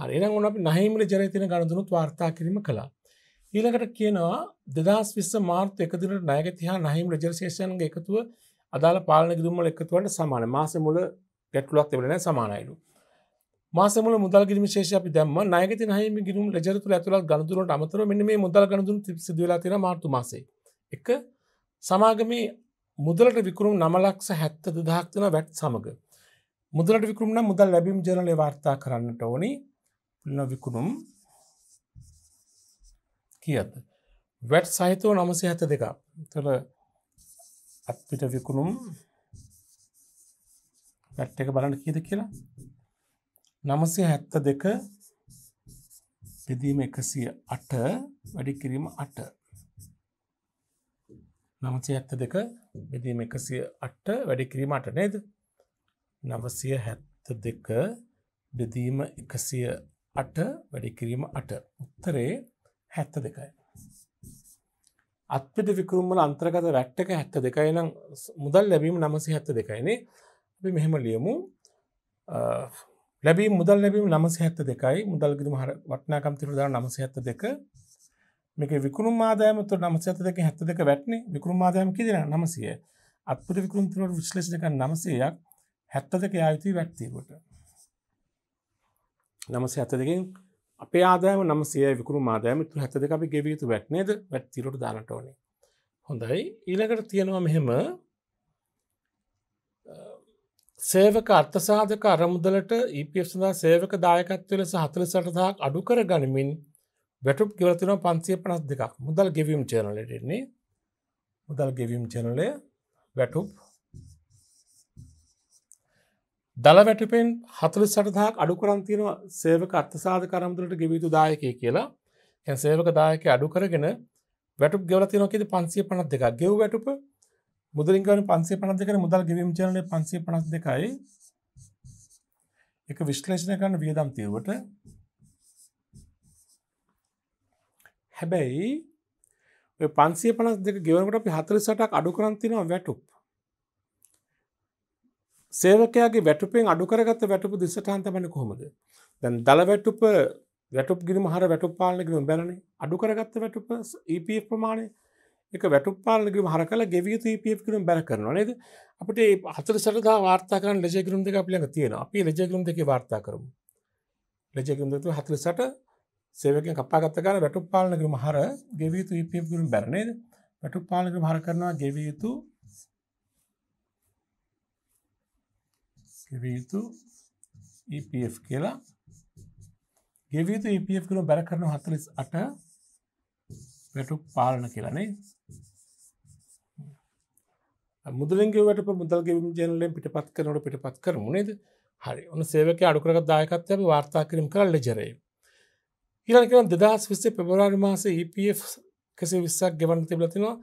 හරිනම් ඔන අපි නහිමල ජනතින ගණඳනුත් වාර්තා කිරීම කලා ඊළකට කියනවා දෙදස් විස්ස මාර්ත එකදිනට නයගති හා නහිම රජර්ශේෂයන්ගේ එකතුව අදාළ පාලන ගිරුම්මල එකතුවට සමාන මාස මුල ගැටලුවක් තිබෙන සමානයිලු මාසමල මුදල් ගිරම ශේෂ අපි දැම නායක හම ගිරුම් ජරතු ඇතුළ ගනතුරට අමතර මෙ මේ මුදල් ගනතුන් සිදවෙලා තින මාර්තු මාසේ එක සමාගම මුදලට විකරුම් නමලක්ෂ හැත්ත දහක්තන වැට් සමඟ මුදලට විකරුම්න මුදල් ලැබීම් ජනලය වාර්තා කරන්නට ඕනි පින විකුණුම් කියද වැට් සහිතව නමසි හැත දෙක තර අත්පිට විකුණුම් වැට් එක බලන්න කියද කියලා නමසය හැත්ත දෙක බෙදීම එකසිය අට වැඩි කිරීම අට නමසය ඇත්ත දෙක බෙදීම එකසිය අට වැඩි කිරීම අට නේද නවසය හැත්ත දෙක බෙදීම එකසිය අට වැඩි කිරීම අට උත්තරේ හැත්ත දෙකයි අත්පිට විකරුම්මල අන්තර්ගත රැට් එක හැත්ත දෙකයි නම් මුදල් ලැබීම නමසි හැත්ත දෙකයිනේ අපි මෙහෙම ලියමු ලැබී මුදල් ලැබීම නමසහත්ත දෙකයි මුදල්ගිරම හර වටනාකම් තිරුදා නමසහත්ත දෙක මේක විකුණු මාදායමතු නමසත දෙක හැත්ත දෙක වැටනේ විකුණු මාදායම කිදෙන නමසය අත්පුට විකුණු තුරට විශ්ලේෂ දෙක නමසයක් හැත්ත දෙක යායුතුයි වැට්තීරට නමස ඇත දෙකින් අපේ ආදායම නමසය විකුණු මාදායම තු හැත දෙක අපි ගෙවියතු වැට්නේද වැට්තිරට දානට ඕනේ හොඳයි ඊළකට තියෙනවා මෙහෙම සේවක අර්ථසාධක අරමුදලට EPF සඳහා සේවක දායකත්වල සහතල සටසාහක් අඩු කර ගනිමින් වැටුප් ගෙවලතින පන්සිය පනස් දෙකක් මුදල් ගෙවීම් චනලටන්නේ මුදල් ගෙවීම් චනලය වැටුප් දළ වැටපෙන් හතුල සටහක් අඩු කරන්තියන සේවක අර්ථසාධ කරමුදලට ගෙවිතු දායකය කියලා සේවක දායක අඩු කරගෙන වැටුප් ගෙවලතිනොකෙද පන්සිය පනත් දෙක ගෙව් වැටුප මුදලින්ගවන පන්සේ පනත් දෙකන මුදල් ගෙවීම් චරණය පන්සේ පනස් දෙකයි එක විශ්ලේෂණය කරන්න වියදම් තියවට හැබැයි පන්සේ පනස් දෙක ගෙවනකට අපි හතර සටක් අඩු කරන්තිනවා වැටුප් සේවකයාගේ වැටුපෙන් අඩු කරගත්ත වැටපු දිසටහන්තමන කොහොමද දැන් දළ වැටුප වැටුප ගිරිම හර වැටුපාලන ගරම් බැලන අඩු කරගත්ත වැටුප EP ප්‍රමාණය එක වැටුපාලනකම හරකල ගෙවිය පපකරුම් බැල කරනවා නේද අපට අතර සරදා වාර්තාකර ලජකරුම් දෙක අපිලක තියෙන අපි ලජකරුම් දෙක වාර්තා කරම ලජකරුම් දෙතු හතර සට සේවකින් කපාගත්තකාර වැටුපාලනකම හර ගෙවියතු පපකරුම් බැරණේද වැටුපාලනකම හර කරනවා ගෙවියයුතු ගෙවියයුතු EPF කියලා ගෙවියතු EPF කරුම් බැර කරන හතලිස් අට වැටු පාලන කියලනේ මුදලින්ගේවට මුදල් ගෙවම් ජනලෙන් පිටපත් කරනට පිටපත් කරමු නේද හරි ඔන්න සේවක අඩුකරගත් දායකත්ය අපි වාර්තා කිරීම කර ලෙජරේ. ඉරන් කරන දෙදස් විස්සේ පෙබරාරි මාස EPF කෙසේ විස්සක් ගෙවන්න තිබලතිනවා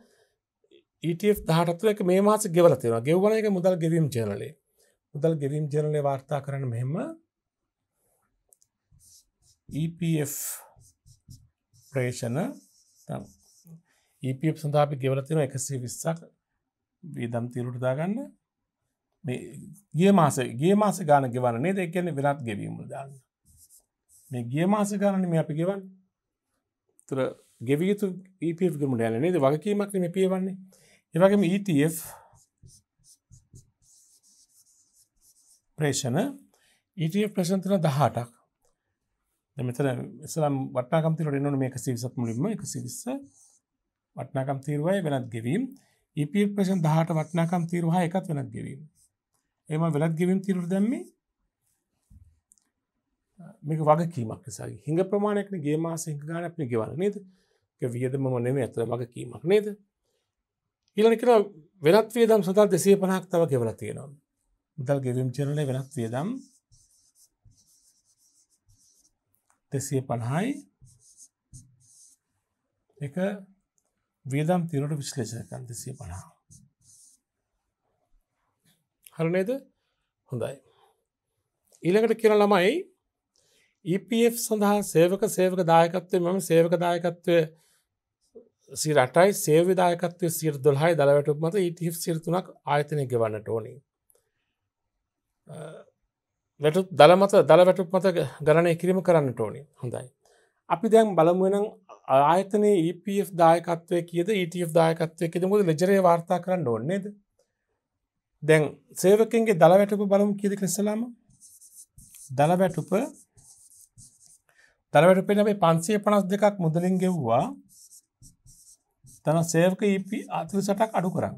ETF දහටත්ව එක මේ මාස ගෙවලතිෙන ගෙවන එක මුදල් ගෙවීම් ජනලේ මුදල් ගෙවීම් ජනලේ වාර්තා කරන මෙම EPF ප්‍රේෂණ EPF සඳහි ගෙවලතින එකසේ විස්සක් වීදම් තීරුටදා ගන්න මේ ගිය මාස ගේ මාස ගාන ගෙවන්නේ දෙ කියන්නේ වෙනත් ගෙවීම දාන්න මේ ගිය මාස ගානන මේ අපි ගෙවන් තුර ගෙවියතු EPF ගමට යන නේද වගකීමක් මේ පියවන්නේ ඒවගේම ETF ප්‍රේෂණ ETF ප්‍රශන්තන දහටක් මෙතන ඉස්ලාම් වටනාකම් තිරට එන්නන මේක සිවිසත් මුලින්ම එක සිවිස්ස වටනාකම් තීරුවයි වෙනත් ගෙවීම් ඉපපෂන් e දහට වටනාකම් තීරවා එකත් වෙනත් ගෙවීම එම වෙලත් ගෙවීම තිරුට දැම්මේ මේක වගකීමක් නිසා හිඟ ප්‍රමාණයක්න ගේ මාස හිංක ගාන අපි ගෙවන්න නේද වියදම නෙම ඇතර වගකීමක් නේද ඊලනි කර වෙනත් වියදම් සඳහා දෙසේ පනහක් තව කෙවල තියෙනවා මුදල් ගෙවීම් චරල වෙනත් වියදම් දෙසය පණහායි එක වියදම් තිරට විශ්ලේෂකන් දෙසිය පනා. හරනේද හොඳයි. ඊළඟට කියන ළමයි EPF සඳහා සේවක සේවක දායකත්වය මෙම සේවක දායකත්වය සිරටයි සේවිදායකත්වය සිර දොල්හයි දළවැටුක් මත ඉටහි e සිරතුනක් ආයතනය ගවන්නට ඕනි. වැටු දළමත දළවැටුක් මත ගණනය කිරීම කරන්නට ඕනි හොඳයි. අපි දැන් බලමුවනම් ආයතනයේ EPF දායකත්වය කියද ETF දායකත්වය කියෙද මුද ලෙජරේ වාර්තා කරන්න ඕන්නේද දැන් සේවකන්ගේ දළවැටප බලමු කියද කිරිස්සලාම දළවැටුප දළවැට පෙන අපේ පන්සිය පනස් දෙකක් මුදලින් ගෙව්වා තන සේවක EP අතුර සටක් අඩු කරන්න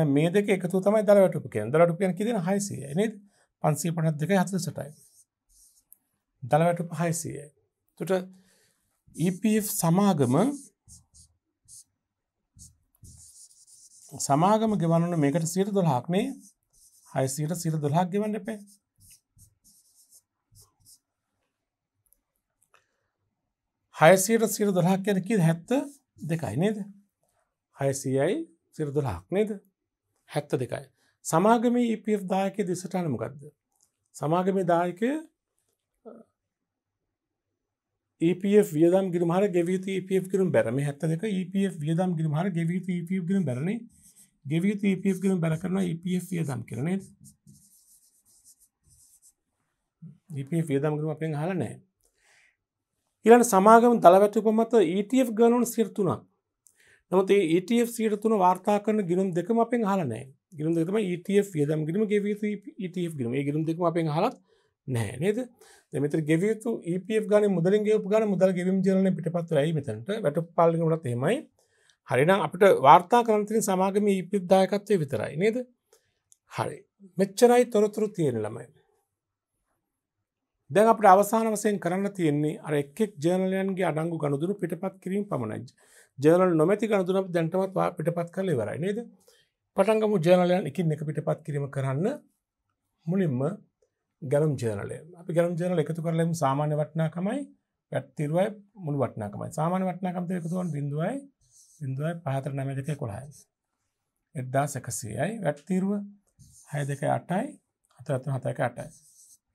එන මේ දෙක එකතු තමයි දළවැටපු කියෙන් දළටුපියන් කියෙන හයිසිය එන පන්සිය පනත් දෙක හතුර සටයි දළවැටු හයිසිය තුට EPF සමාගම සමාගම ගෙවන්නන මේකට සිට දොලාක්නේ හයිසිට සිට දොලාක් ගෙවන්න එපේ හයසියට සිර දොලාක් යන කිය හැත්ත දෙකයි නේද හයසියයි සිර දොලාක් නේද හැත්ත දෙකයි සමාගම EPF දායක දිසටනමකක්ද සමාගම දායකය EPF වියදම් ගිරිමහර ගෙවිත EPF කිරම් බැරම හැත්ත දෙක EPF වියදම් ගිරිමහර ගෙවිත EPF ගිරම් බැරණේ ගෙවිත EPF ගිරම් බැර e කරන EPF වියදම් කරනේ EPF වියදම් ගිරම අපෙන් අහලා නැහැ ඊළඟ සමාගම දලවැටුප මත ETF ගණන් සිර තුනක් නමුත් ඒ ETF සිර තුන වාර්තා කරන ගිණුම් දෙකම අපෙන් අහලා නැහැ ගිණුම් දෙකම ETF වියදම් ගිරිම ගෙවිත ETF ගිරිම ඒ ගිණුම් දෙකම අපෙන් අහලා නැහැ නෑ නේද මෙත ගෙවියතු EPF ගන මුදලින්ගේ උපගන මුදල් ගෙවම් ජරන පිටපත් රයි මෙතට වැට පාලිගට හෙමයි හරිනම් අපට වාර්තා කරන්තින සමාගම ඉපිද්දායකත්වය e විතරයි නේද හරි මෙච්චරයි තොරතුරු තියෙන ළමයි දැන් අපට අවසාන වසයෙන් කරන්න තියෙන්නේ අර එක්ෙක් ජර්නලයන්ගේ අඩංගු ගණුදුරු පිටපත් කිරීම පමණයි ජර්නල් නොමැති ගණදුරක් දැන්ටමත් පිටපත් කලේ වරයි නේද පටන්ගමු ජර්නලයන් එකින් එක පිටපත් කිරීම කරන්න මුලින්ම ගැලම් ජනලය අපි ගැලම් ජනල එකතු කරලම සාමාන්‍ය වටනාකමයි පැත්තිරුවයි මුළු වටනාකමයි සාමාන්‍ය වටනාකම්ත එකතුවන් බිඳුවයි බිඳුවයි පහතර නම දෙක කොළහයි. එද්දා සැකසයයි වැට්තීරුව හය දෙක අටයි හතරතු හතක අටයි.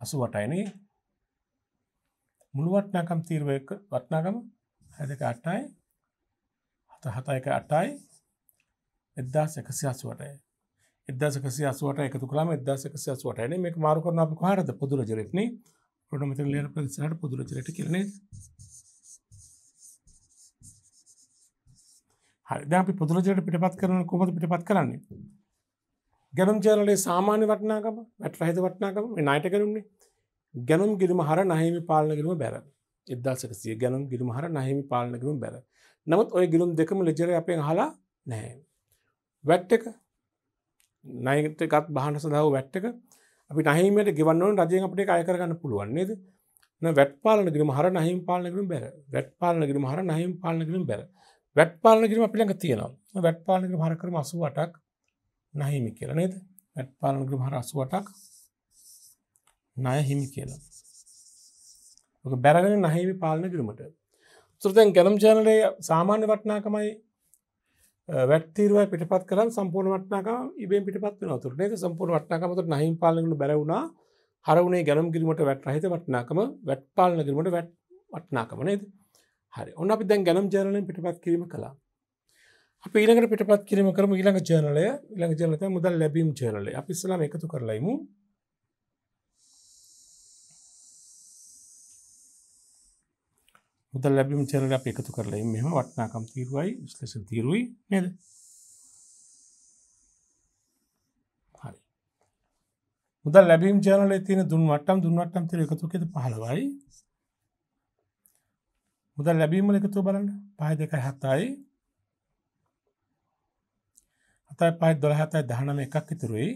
අසු වටයිනේ මුළු වටනාකම් තීරුව වටනාකම හැදක අටයි හත හතයක අටයි එද්දා සැකසි අසුවටයි එදසකසි අසුවට එකතු කලාම එදසකසි අසුවට න මේ මාරු කරන අප හරද පුදුරජරෙත්න ප්‍රොනමත ලන ප්‍රතිසාට පුදුරජරට කරන හරිදපි පුදුරජයට පිටපත් කරන කොමද පිටපත් කරන්නේ ගැනුම් ජයරලේ සාමාන්‍ය වටනාකම වැට රහිත වටනාකම නයට කරුන්නේ ගැනුම් ගිරිම හර නහිමි පාලනකිරීම බැර එදදාසකසිය ගැනුම් ගිරිම හර නහිමි පාලනකිරීම බැර නමුත් ඔය ගිලුම් දෙකම ලෙජර අපෙන් හලා නෑ වැට්ටක නයත එකත් බහන සඳහාව වැට්ටක අපි නහිමට ගෙවන්නවන රජයෙන් අපට අය කරගන්න පුළුවන්න්නේද වැට පාලන ගිරම හර නහිම් පාලනකරම් බැර වැට් පාලන ගිරම හර නහිම් පාලනකරම් බැර වැට් පාලන කිරම අපි ළඟ තියෙනවා වැට් පාලනක හරකරම අසු වටක් නහිමි කියල නේද වැට් පාලන ග්‍රම හර අසු වටක් නය හිමි කියලා බැරගෙන නහිමි පාලන කිරීමට සෘතන් ගැලම් චානලය සාමාන්‍ය වටනාකමයි වැටතීරුවයි පිටපත් කරන් සම්පූර්ණ වටනාකම ඉබේ පිටපත් වෙන තුරන එක සම්පූර්ණ වටනාකමට නහිම් පාලනු බැරවුණා හරවුණේ ගැනම් කිරීමට වැට රහිත වටනාකම වැට් පාලන කිරීමට වැට් වටනාකම නේද හරි ඔන්න අපි දැන් ගැනම් ජනලෙන් පිටපත් කිරීම කලා අපි ඊළඟට පිටපත් කිරීම කරම ඊළඟ ජනලය ඊළඟ ජනතය මුදල් ලැබීම් ජනලය අපි ඉස්සලාම එකතු කරලයිමු මුදල් ලැබිම චරල අප එකතු කරලා මෙම වටනාකම් තීරුවයි විශ්ලේෂන් තීරුයි නද හරි මුදල් ලැබීම් ජනල තින දුන්වටම් දුන්වටම් තර එකතුකෙද පහලවයි මුදල් ලැබීමල එකතු බලන්න පහ දෙක හතයි හතයි පයි දොළ හතයි දහනම එකක් ඉතුරුයි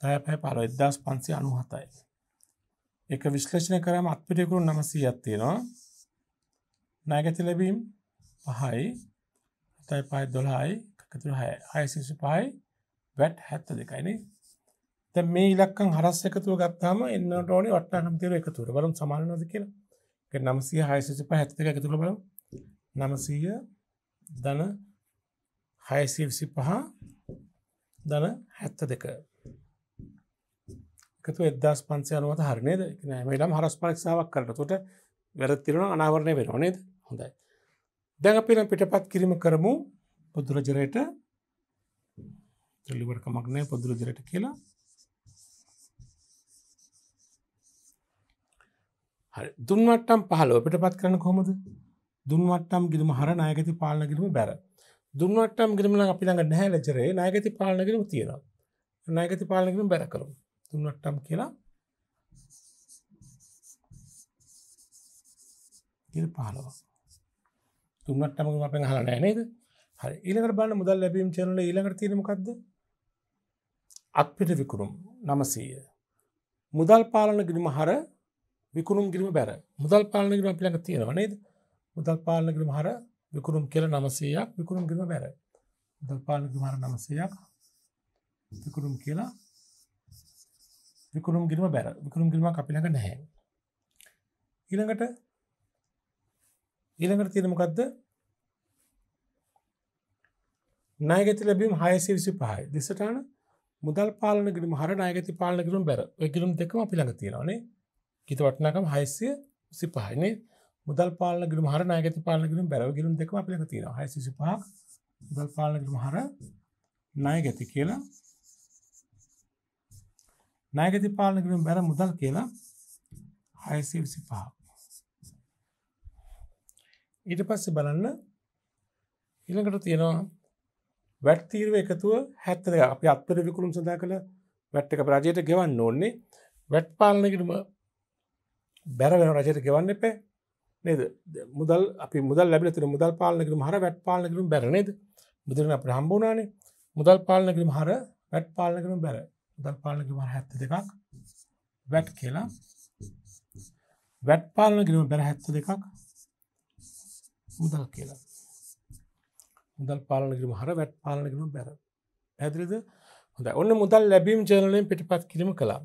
තය පැ පල එදදාස් පන්සි අනු හතයි එක විශ්ලේෂණය කරම අත්පිටකුරු නමසී ඇත්තිෙනවා නෑගැති ලැබීම් පහයි හතයි පහයි දොළහයි කකතුර හය අයසිසු පහයි වැට් හැත්ත දෙකයිනේ ත මේ ඉලක්කන් හරස් එකතුව ගත්තාම එන්න ටෝනි වට්ටානම්තේර එකතුර බලම් සමානනද කියලා නමසය හයසිසි ප හැත්තක එකතුළ බල නමසීය දන හයසිසි පහ දන හැත්ත දෙක එකතු එදස් පන්සයනුවත හරණයද නෑමටම් හරස් පරක්ෂාවක් කරනතුට වැරත්තිරුණ අනාවරණය වෙන ඕනේද හොඳයි. දැන් අපින පිටපත් කිරීම කරමු පොදුරජරයට ත්‍රලිවට කමක්නෑ පොදුරජරට කියලා දුන්වටම් පහලෝ පිටපත් කරන කොමද දුන්වටම් ගිරම හර නායගති පාලන කිරීම බැර දුන්වටම් ගිරමන අපිළඟ නැහැ ලජරේ නායගති පාලන කිරීම තියෙනවා නායගති පාලන කිරීම බැර කරු දුන්වටම් කියලා ඉර පහලවා තුන්නටම අපෙන් හලා නෑ නේද හරි ඊළඟට බලන්න මුදල් ලැබීම් channel එක ඊළඟට තියෙන මොකද්ද අත්පිට විකුණුම් 900 මුදල් පාලන ගිණුම හර විකුණුම් ගිණුම බැර මුදල් පාලන ගිණුම අපි ළඟ තියෙනවා නේද මුදල් පාලන ගිණුම හර විකුණුම් කියලා 900ක් විකුණුම් ගිණුම බැර මුදල් පාලන ගිණුම හර 900ක් විකුණුම් කියලා විකුණුම් ගිණුම බැර විකුණුම් ගිණුමක් අපි ළඟ නැහැ ඊළඟට ඊළඟට තියෙන මොකද්ද? ණයගැති ලැබීම් 625යි. දෙසටාන මුදල් පාලන ගිණුම හර ණයගැති පාලන ගිණුම බැර. ඔය ගිණුම් දෙකම අපි ළඟ තියෙනවා නේ. ගීත වටිනාකම 625යි නේ. මුදල් පාලන ගිණුම හර ණයගැති පාලන ගිණුම බැර. ඔය ගිණුම් දෙකම අපි ළඟ තියෙනවා. 625ක් මුදල් පාලන ගිණුම හර ණයගැති කියලා ණයගැති පාලන ගිණුම බැර මුදල් කියලා 625. ඊට පස්සේ බලන්න ඉළඟට තියෙනවා වැට්තීරව එකතුව හැත්තක අප අත්තර විකුළුම් සඳහා කළ වැට්ටක රජයට ගෙවන්න ඕන්නේ වැට් පාලනකටම බැර වෙන රජයට ගෙවන්න එපේ නේද මුදල් අපි මුදල් ලැබිලතුර මුදල් පාලනකරම හර වැට් පාලනකරම බැරනේද බුදුරන අප හම්බෝනානේ මුදල් පාලනකරම හර වැට් පාලනකරම බැර මුදල් පාලනකම හැත්ත දෙකක් වැට් කියලා වැට් පාලනකරම බැර හැත්ත දෙකක් මුදල් කියලා මුදල් පාලන කිරීම හර වැට් පාලන කිරීම බැර පැදිරිද හොඳ ඔන්න මුදල් ලැබීම් ජනලයෙන් පිටිපත් කිරීම කලා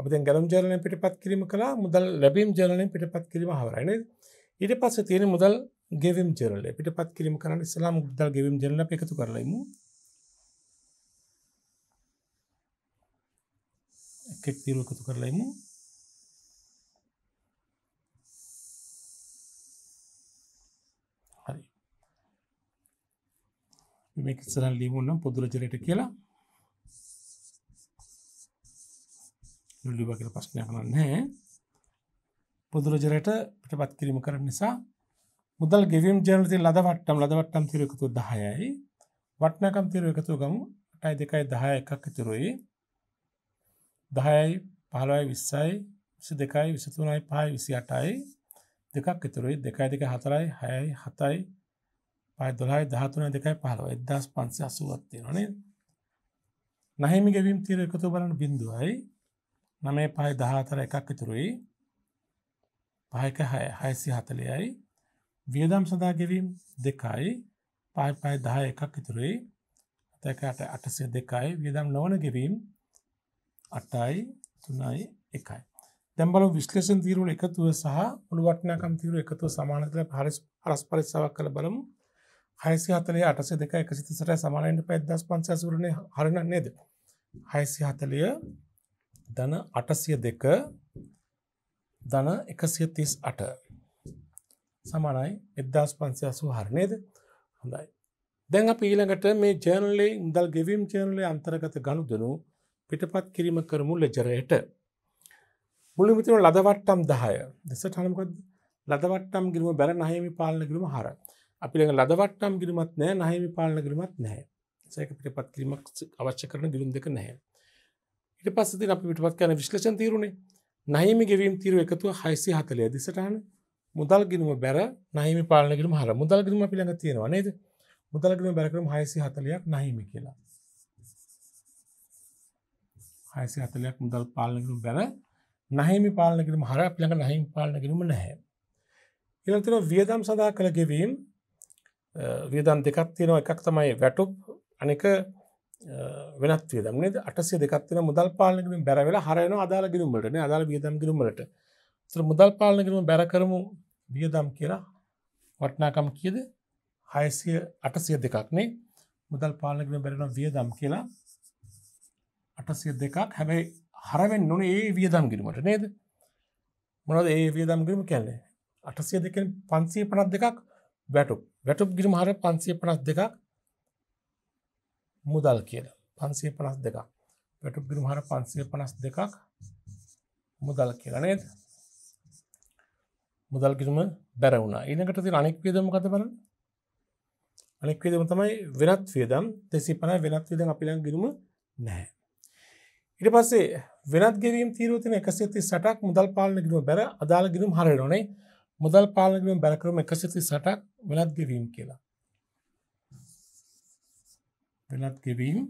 අපද ගැම් ජනලයෙන් පිටිපත් කිරීම කලා මුදල් ලැබීම් ජනලයෙන් පිටිපත් කිරීම හවරයින ඉට පස්ස තියෙන මුදල් ගෙවිම් ජනල පිටිපත් කිරීම කරන්න ඉස්ලා මුදල් ගෙවිම් ජනල එකතු කරලමු එකක් තීරකතු කරලයිමු මේක ඉස්සරහන් ලියමු නම් පොදු රජරයට කියලා ලුලිවා කියලා ප්‍රශ්නයක් නැහැ පොදු රජරයට පිටපත් කිරීම කරන නිසා මුදල් ගෙවීම් ජනරල් තියෙන ලද වට්ටම් ලද වට්ටම් තිර එකතු 10යි වටිනාකම් තිර එකතු ගමු 8යි 2යි 10යි එකක් ඉතුරුයි 10යි 15යි 20යි 22යි 23යි 5යි 28යි දෙකක් ඉතුරුයි 2යි 2 4යි 6යි 7යි පයි දොලායි ධාතුන දෙකයි පහලව එදස් පන්සේ අසුවත්තිය නොනේ නහිමි ගැවීම් තීර එකතු බලන බිඳුවයි නමේ පහයි දහතර එකක් ඉතුරුයි පහක හය හයිසි හතලයයි වියදම් සඳහා ගෙවීම් දෙකයි පයි පයි දහ එකක් ඉතුරුයි ඇතකට අටසේ දෙකයි වියදම් නොවන ගෙවීම් අටයි තුනයි එකයි තැම්බල විශ්ලේෂන් තීරුණ එකතුව සහ මුළු වටනාකම් තීරු එකතුව සමානතල හරස් පරිස්සාවක් කළ බලමු හයිසි හතලේ අටස දෙක එකසිතසට සමානයට පැද්දස් පන්සැසුරණය හරණ නේද. හයිසි හතලිය දන අටසිය දෙක දන එකසිය තිස් අට සමානයි එද්දස් පන්සියසු හරණයද හොඳයි. දැන් අප ඊළඟට මේ ජර්නලේ ඉදල් ගෙවිම් ජර්නලේ අන්තර්ගත ගණුදනු පිටපත් කිරීම කරමු ලෙජරයට. මුලිමිතින ලදවට්ටම් දහය දෙසට හනමකද ලදවට්ටම් ගිරුම බැල නහයමි පාලන ගිරුම හරක්. අපිට ලදවට්නම් ගිරිමත් නෑ නහිම පාලන ගිරිමත් නෑ සෑක පිට පත් කිරීමක් අවශ්‍ය කරන ගිරුම් දෙක නෑ ඉට පස්සති අපි පිටපත් කරන විශ්ලෂන් තීරුණේ නහිම ගෙවීම් තීරු එකතුව හයිසි හතලය දිසටහන මුදල් ගිනම බැර නහිම පාලන ගිරම හර මුදල් ගිරම පිළඟ තියෙනවා නේද මුදල්ගිරම බැරකරම හයිසි හතලයක් නහිම කියලා හයිසි හතලයක් මුදල් පාලනකිරම් බැර නහිමි පාලනකිරම හර පිළඟ නහිම පාලනකිරීම නැහැ ඉලතින වියදම් සඳහා කළ ගෙවීම් වියදන් දෙකක් තියෙනවා එකක් තමයි වැටුප් අනෙක වෙනත් වියදමනේ අටසේ දෙකත්වන මුදල් පාලනකින් බැරවෙලා හරයන අදාල ගිරුම්මටන අදාල වියදම් ගිරුම්මට තර මුදල් පාලනකිරම බැර කරමු වියදම් කියලා වටනාකම් කියද හයසිය අටසිය දෙකක්නේ මුදල් පාලනකින බැරෙන වියදම් කියලා අටසිය දෙකක් හැබැයි හරවෙන් නොන ඒ වියදම් ගිරීමට නේද මොනද ඒ වියදම් ගිරීම කියන්නේ අටසිය දෙකෙන් පන්සේ පනත් දෙකක් වැටුප් වැටුප් ගිරිමහර පන්සිය පනස් දෙකක් මුදල් කියලා පන්සේ පනස් දෙකක් වැටුප් ගිරිමහර පන්සිය පනස් දෙකක් මුදල් කියලා නේද මුදල් කිරුම බැරවුණ ඉනකට ති අනෙක් වියදම කත බලන්න අනෙක් වියදම තමයි වෙනත් වියදම් දෙසි පන වෙනත් විදම් අපිලන් ගිරුම නෑ ඉට පස්සේ වෙනත් ගෙවීම් තීරතින එකසේති සටක් මුදල් පාලන ගිරුම බැර අදාළ ගිරුම් හරනොනේ මුදල් පාලනකම බැලකරම එකසිති සටක් වෙනත් ගෙවීම් කියලා වෙනත් ගෙවීම්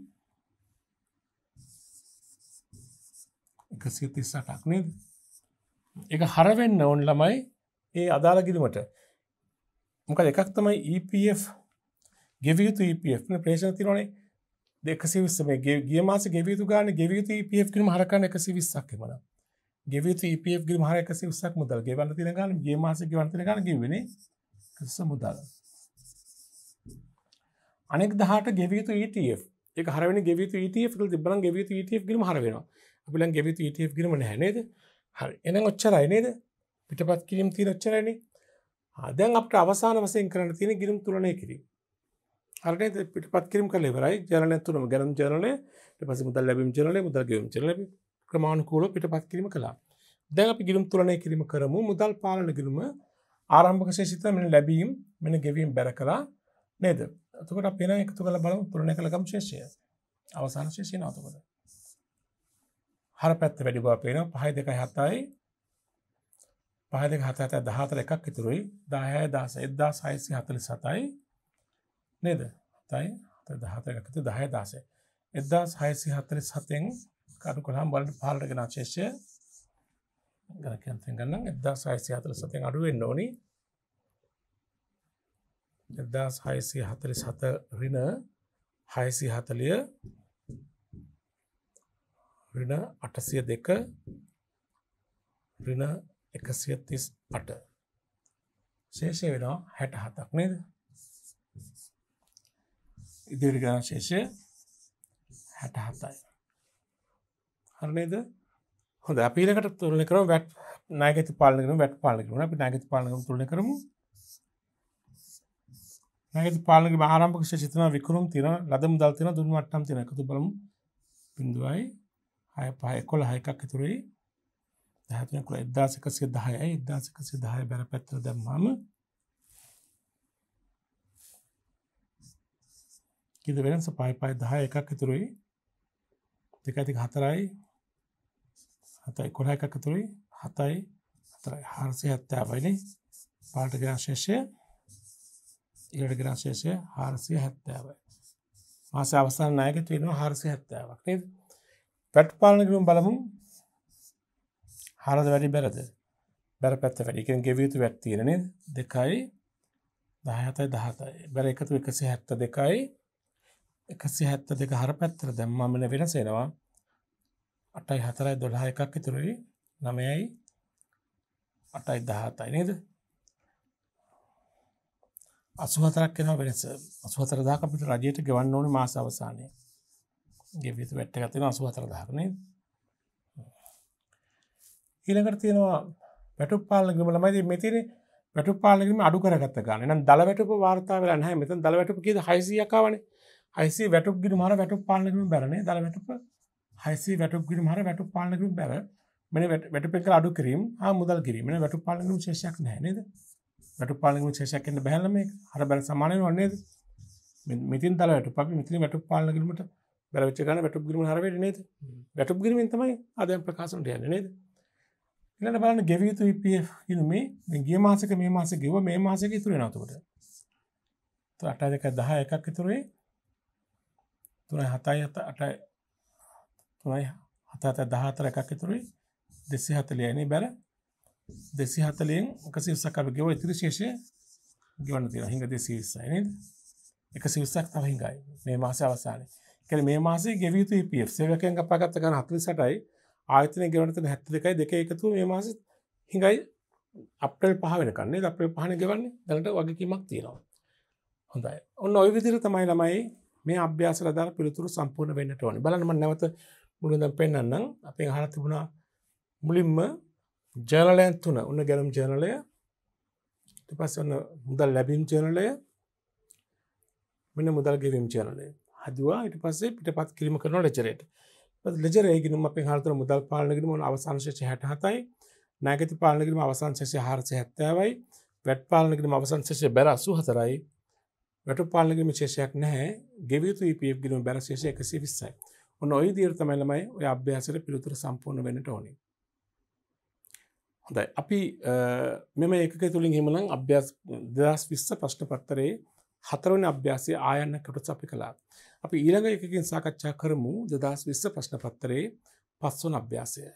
එකසිති සටක් නේද එක හරවෙන්න ඔවන් ළමයි ඒ අදාළ කිරීමට මොක එකක් තමයි EPF ගෙවියුතු EPF ප්‍රේශන තිරනේ දෙකසි විස්සම ගේ මාස ගෙවිතු ගාන ගෙවියුතු EPF කිරීම හරකන්න එකසි විස්සක්කමනවා ගෙවිතු EPF ගිලි මහර 120ක් මුදල් ගෙවන්න තියෙන ගාන ගිය මාසේ ගෙවන්න තියෙන ගාන කිව්වනේ කිස්ස මුදල් අනෙක් 18 ගෙවිතු ETF ඒක හර වෙන ගෙවිතු ETF කියලා තිබ්බනම් ගෙවිතු ETF ගිලිම හර වෙනවා අපි ලං ගෙවිතු ETF ගිලිම නැහැ නේද හරි එහෙනම් ඔච්චරයි නේද පිටපත් කිරීම තියෙන ඔච්චරයිනේ ආ දැන් අපිට අවසාන වශයෙන් කරන්න තියෙන ගිලිම තුලනය කිරීම හරිනේ පිටපත් කිරීම කරලා ඉවරයි ජනනය තුනම ගණන් ජනනය ඊට පස්සේ මුදල් ලැබීම් ජනනය මුදල් ගෙවීම් ජනනය ක්‍රමාණුකූලෝ පිටපත් කිරීම කළා දැන් අපි ගිලුම් තුලනය කිරීම කරමු මුදල් පාලන ගිලුම ආරම්භක ශේෂිත මෙන ලැබීම් මෙන ගෙවීම් බැර කලා නේද එතකොට අපේන එකතු කළ බලමු තුලනය කළකම් ශේෂය අවසාන ශේෂය නවතකොට හර පැත්ත වැඩි බව පේනවා පහයි දෙකයි හතයි පහද හතත දහතර එකක් ඉතුරුයි දාහය දස එදදා සයිසි හතලි සතයි නේද තයි දහතර එකතු දහය දාසේ එදදා සයිසි හතරි සතෙන් කරු කොළම් බලට පාලට ගෙන ශේෂය ගරකන්තෙන් ගන්න එදදා සයිසි හතර සතෙන් අඩුවෙන් ඕනි එදදා සයිසි හතරි සත රින හයිසි හතලිය රින අටසිය දෙක රින එකසිය තිස් අට ශේෂය වෙනවා හැට හතක් නේද ඉදිරිගාන ශේෂය හැට හතයි හරනේද හොඳ අපිලකට තුරන කරම වැට් නාගත පාලනකන වැට් පාලකරන අපි නාගත පාලකම තුරන කරමු නැගති පාලක ආරම්භක ශිතන විකරුම් තින ලදම දල්තින දුන් වට්ටම් තින එකතු බලමු පින්දුවයි හය පහයකොල හයකක් ඉතුරේ දැහැතුනකු එදදාසකසි දහයයි එදදාසකසි දහය බැර පැත්‍ර දැම්මාම කිද වෙනස පයි පයි දහ එකක් ඉතුරුයි දෙකඇති හතරයි හතයි කොළ එකක තුරයි හතයි හතරයි හාරසය හත්තා පයිනේ පාට ග්‍රාශේෂය ඉරට ග්‍රාශේෂය හාරසිය හැත්තාවයි මාස අවසාන නායක තියෙනවා හාරසි හැත්තාවක් නේද පැට්පාලන කරුම් බලමු හරද වැඩි බැරද බැර පැත්ත වැඩි එකෙන් ගෙවියුතු වැත්තියෙන නේද දෙකයි දහයතයි දහතයි බැර එකතු එකසි හැත්ත දෙකයි එකසි හැත්ත දෙක හර පැත්තර දැම්මමන වෙනසෙනවා අටයි හතරයි දොළහ එකක් ඉතුරේ නමයයි අටයි දහතයි නේද අසුහතරක් කෙන වෙනස අසුහතර දා අපිට රජයට ගෙවන්න ඕන මාස අවසානය ගෙවිතු වැට්ට ගතින අසුහතර දාකන ඊළඟට තියෙනවා පැටු පාලගම ලමයිද මෙතිනේ පැටු පාලගම අඩු කරගත්ත ගන්න නම් දළ වැටප වාර්තාව නැහැ මෙතන් දළ වැටපු කියද හයිසියකාවන හයිසි වැටු ගිඩු මර වැටු පාලගම බැරන දළ වැටප හයිසේ වැටු කිරීම හර වැටු පාලන කිරීම බැර මෙන්න වැටුපෙන් කළ අඩු කිරීම හා මුදල් කිරීම මෙන්න වැටු පාලන කිරීම ශේෂයක් නැහැ නේද වැටු පාලන කිරීම ශේෂයක් වෙන්න බැහැ නම් මේක හර බැල සමාන වෙනව නේද මෙතින් තල වැටුප අපි මෙතන වැටු පාලන කිරීමට බැල වෙච්ච ගන්න වැටු කිරීම හර වෙන්නේ නේද වැටු කිරීමෙන් තමයි ආදායම් ප්‍රකාශනට යන්නේ නේද ඊළඟට බලන්න ගෙවිය යුතු EPF ඉනුමේ දැන් ගිය මාසෙක මේ මාසෙ ගෙව මේ මාසෙක ඉතුරු වෙනවා උතකොට 8 2 10 එකක් ඉතුරුයි 3 7 8 තුනයි හතත දහතර එකක් ඉතුරුයි දෙසි හතලියනි බැල දෙසි හතලයෙන් එකසි විස්සක් අපි ගෙව ඉතිරි ශේෂය ගෙවන්න තියෙනවා හිඟ දෙසි විස්සයි නේද එකසි විස්සක් තව හිඟයි මේ මාසේ අවසානයේ කියන්නේ මේ මාසේ ගෙවිය යුතු EPF සේවකයන් කපාගත්ත ගන්න 48යි ආයතනය ගෙවන්න තියෙන 72යි දෙක එකතු මේ මාසේ හිඟයි අප්‍රේල් 5 වෙනකන් නේද අප්‍රේල් 5 නේ ගෙවන්නේ දැනට වගකීමක් තියෙනවා හොඳයි ඔන්න ওই විදිහට තමයි ළමයි මේ අභ්‍යාසල දාලා පිළිතුරු සම්පූර්ණ වෙන්නට ඕනේ බලන්න මම නැවත මුළුදම් පෙන්න්නම් අපේ හර තිබුණා මුලින්ම ජනලයන් තුන උන්න ගැනම් ජනලය පස් ඔන්න මුදල් ලැබීම් ජනලය මෙන මුදල් ගෙවීම් ජනලය හදවා ඉට පස්සේ පිට පත් කිරීම කරන ලෙජරේට ලෙජර ඒගෙනම අප හතර මුදල් පාලනගෙන න අවසංශෂ හැට හතයි නැගති පාලනගෙනම අවසංශෂය හාරස හැත්තවයි වැට් පාලනගෙනම අවසංශෂය බැර අසු හතරයි වැට පාලනගම ශේෂයක් නැහැ ගෙවිතු ප e ගෙනු බැරශේෂය එකසි විස්සයි ඔන්න ඔයි දීර තමයි ළමයි ඔය අභ්‍යාසයට පිළිතුර සම්පූර්ණ වෙන්නට ඕනේ. හොඳයි අපි මෙම ඒක තුළින් හිමලං අභ්‍යාස් දෙදස් විස්ස ප්‍රශ්න පත්තරේ හතරවන අභ්‍යාසය ආයන්න කටුත් අපි කළා. අපි ඊළඟ එකකින් සාකච්ඡා කරමු දෙදස් විස්ස ප්‍රශ්න පත්තරේ පස්වන අභ්‍යාසය.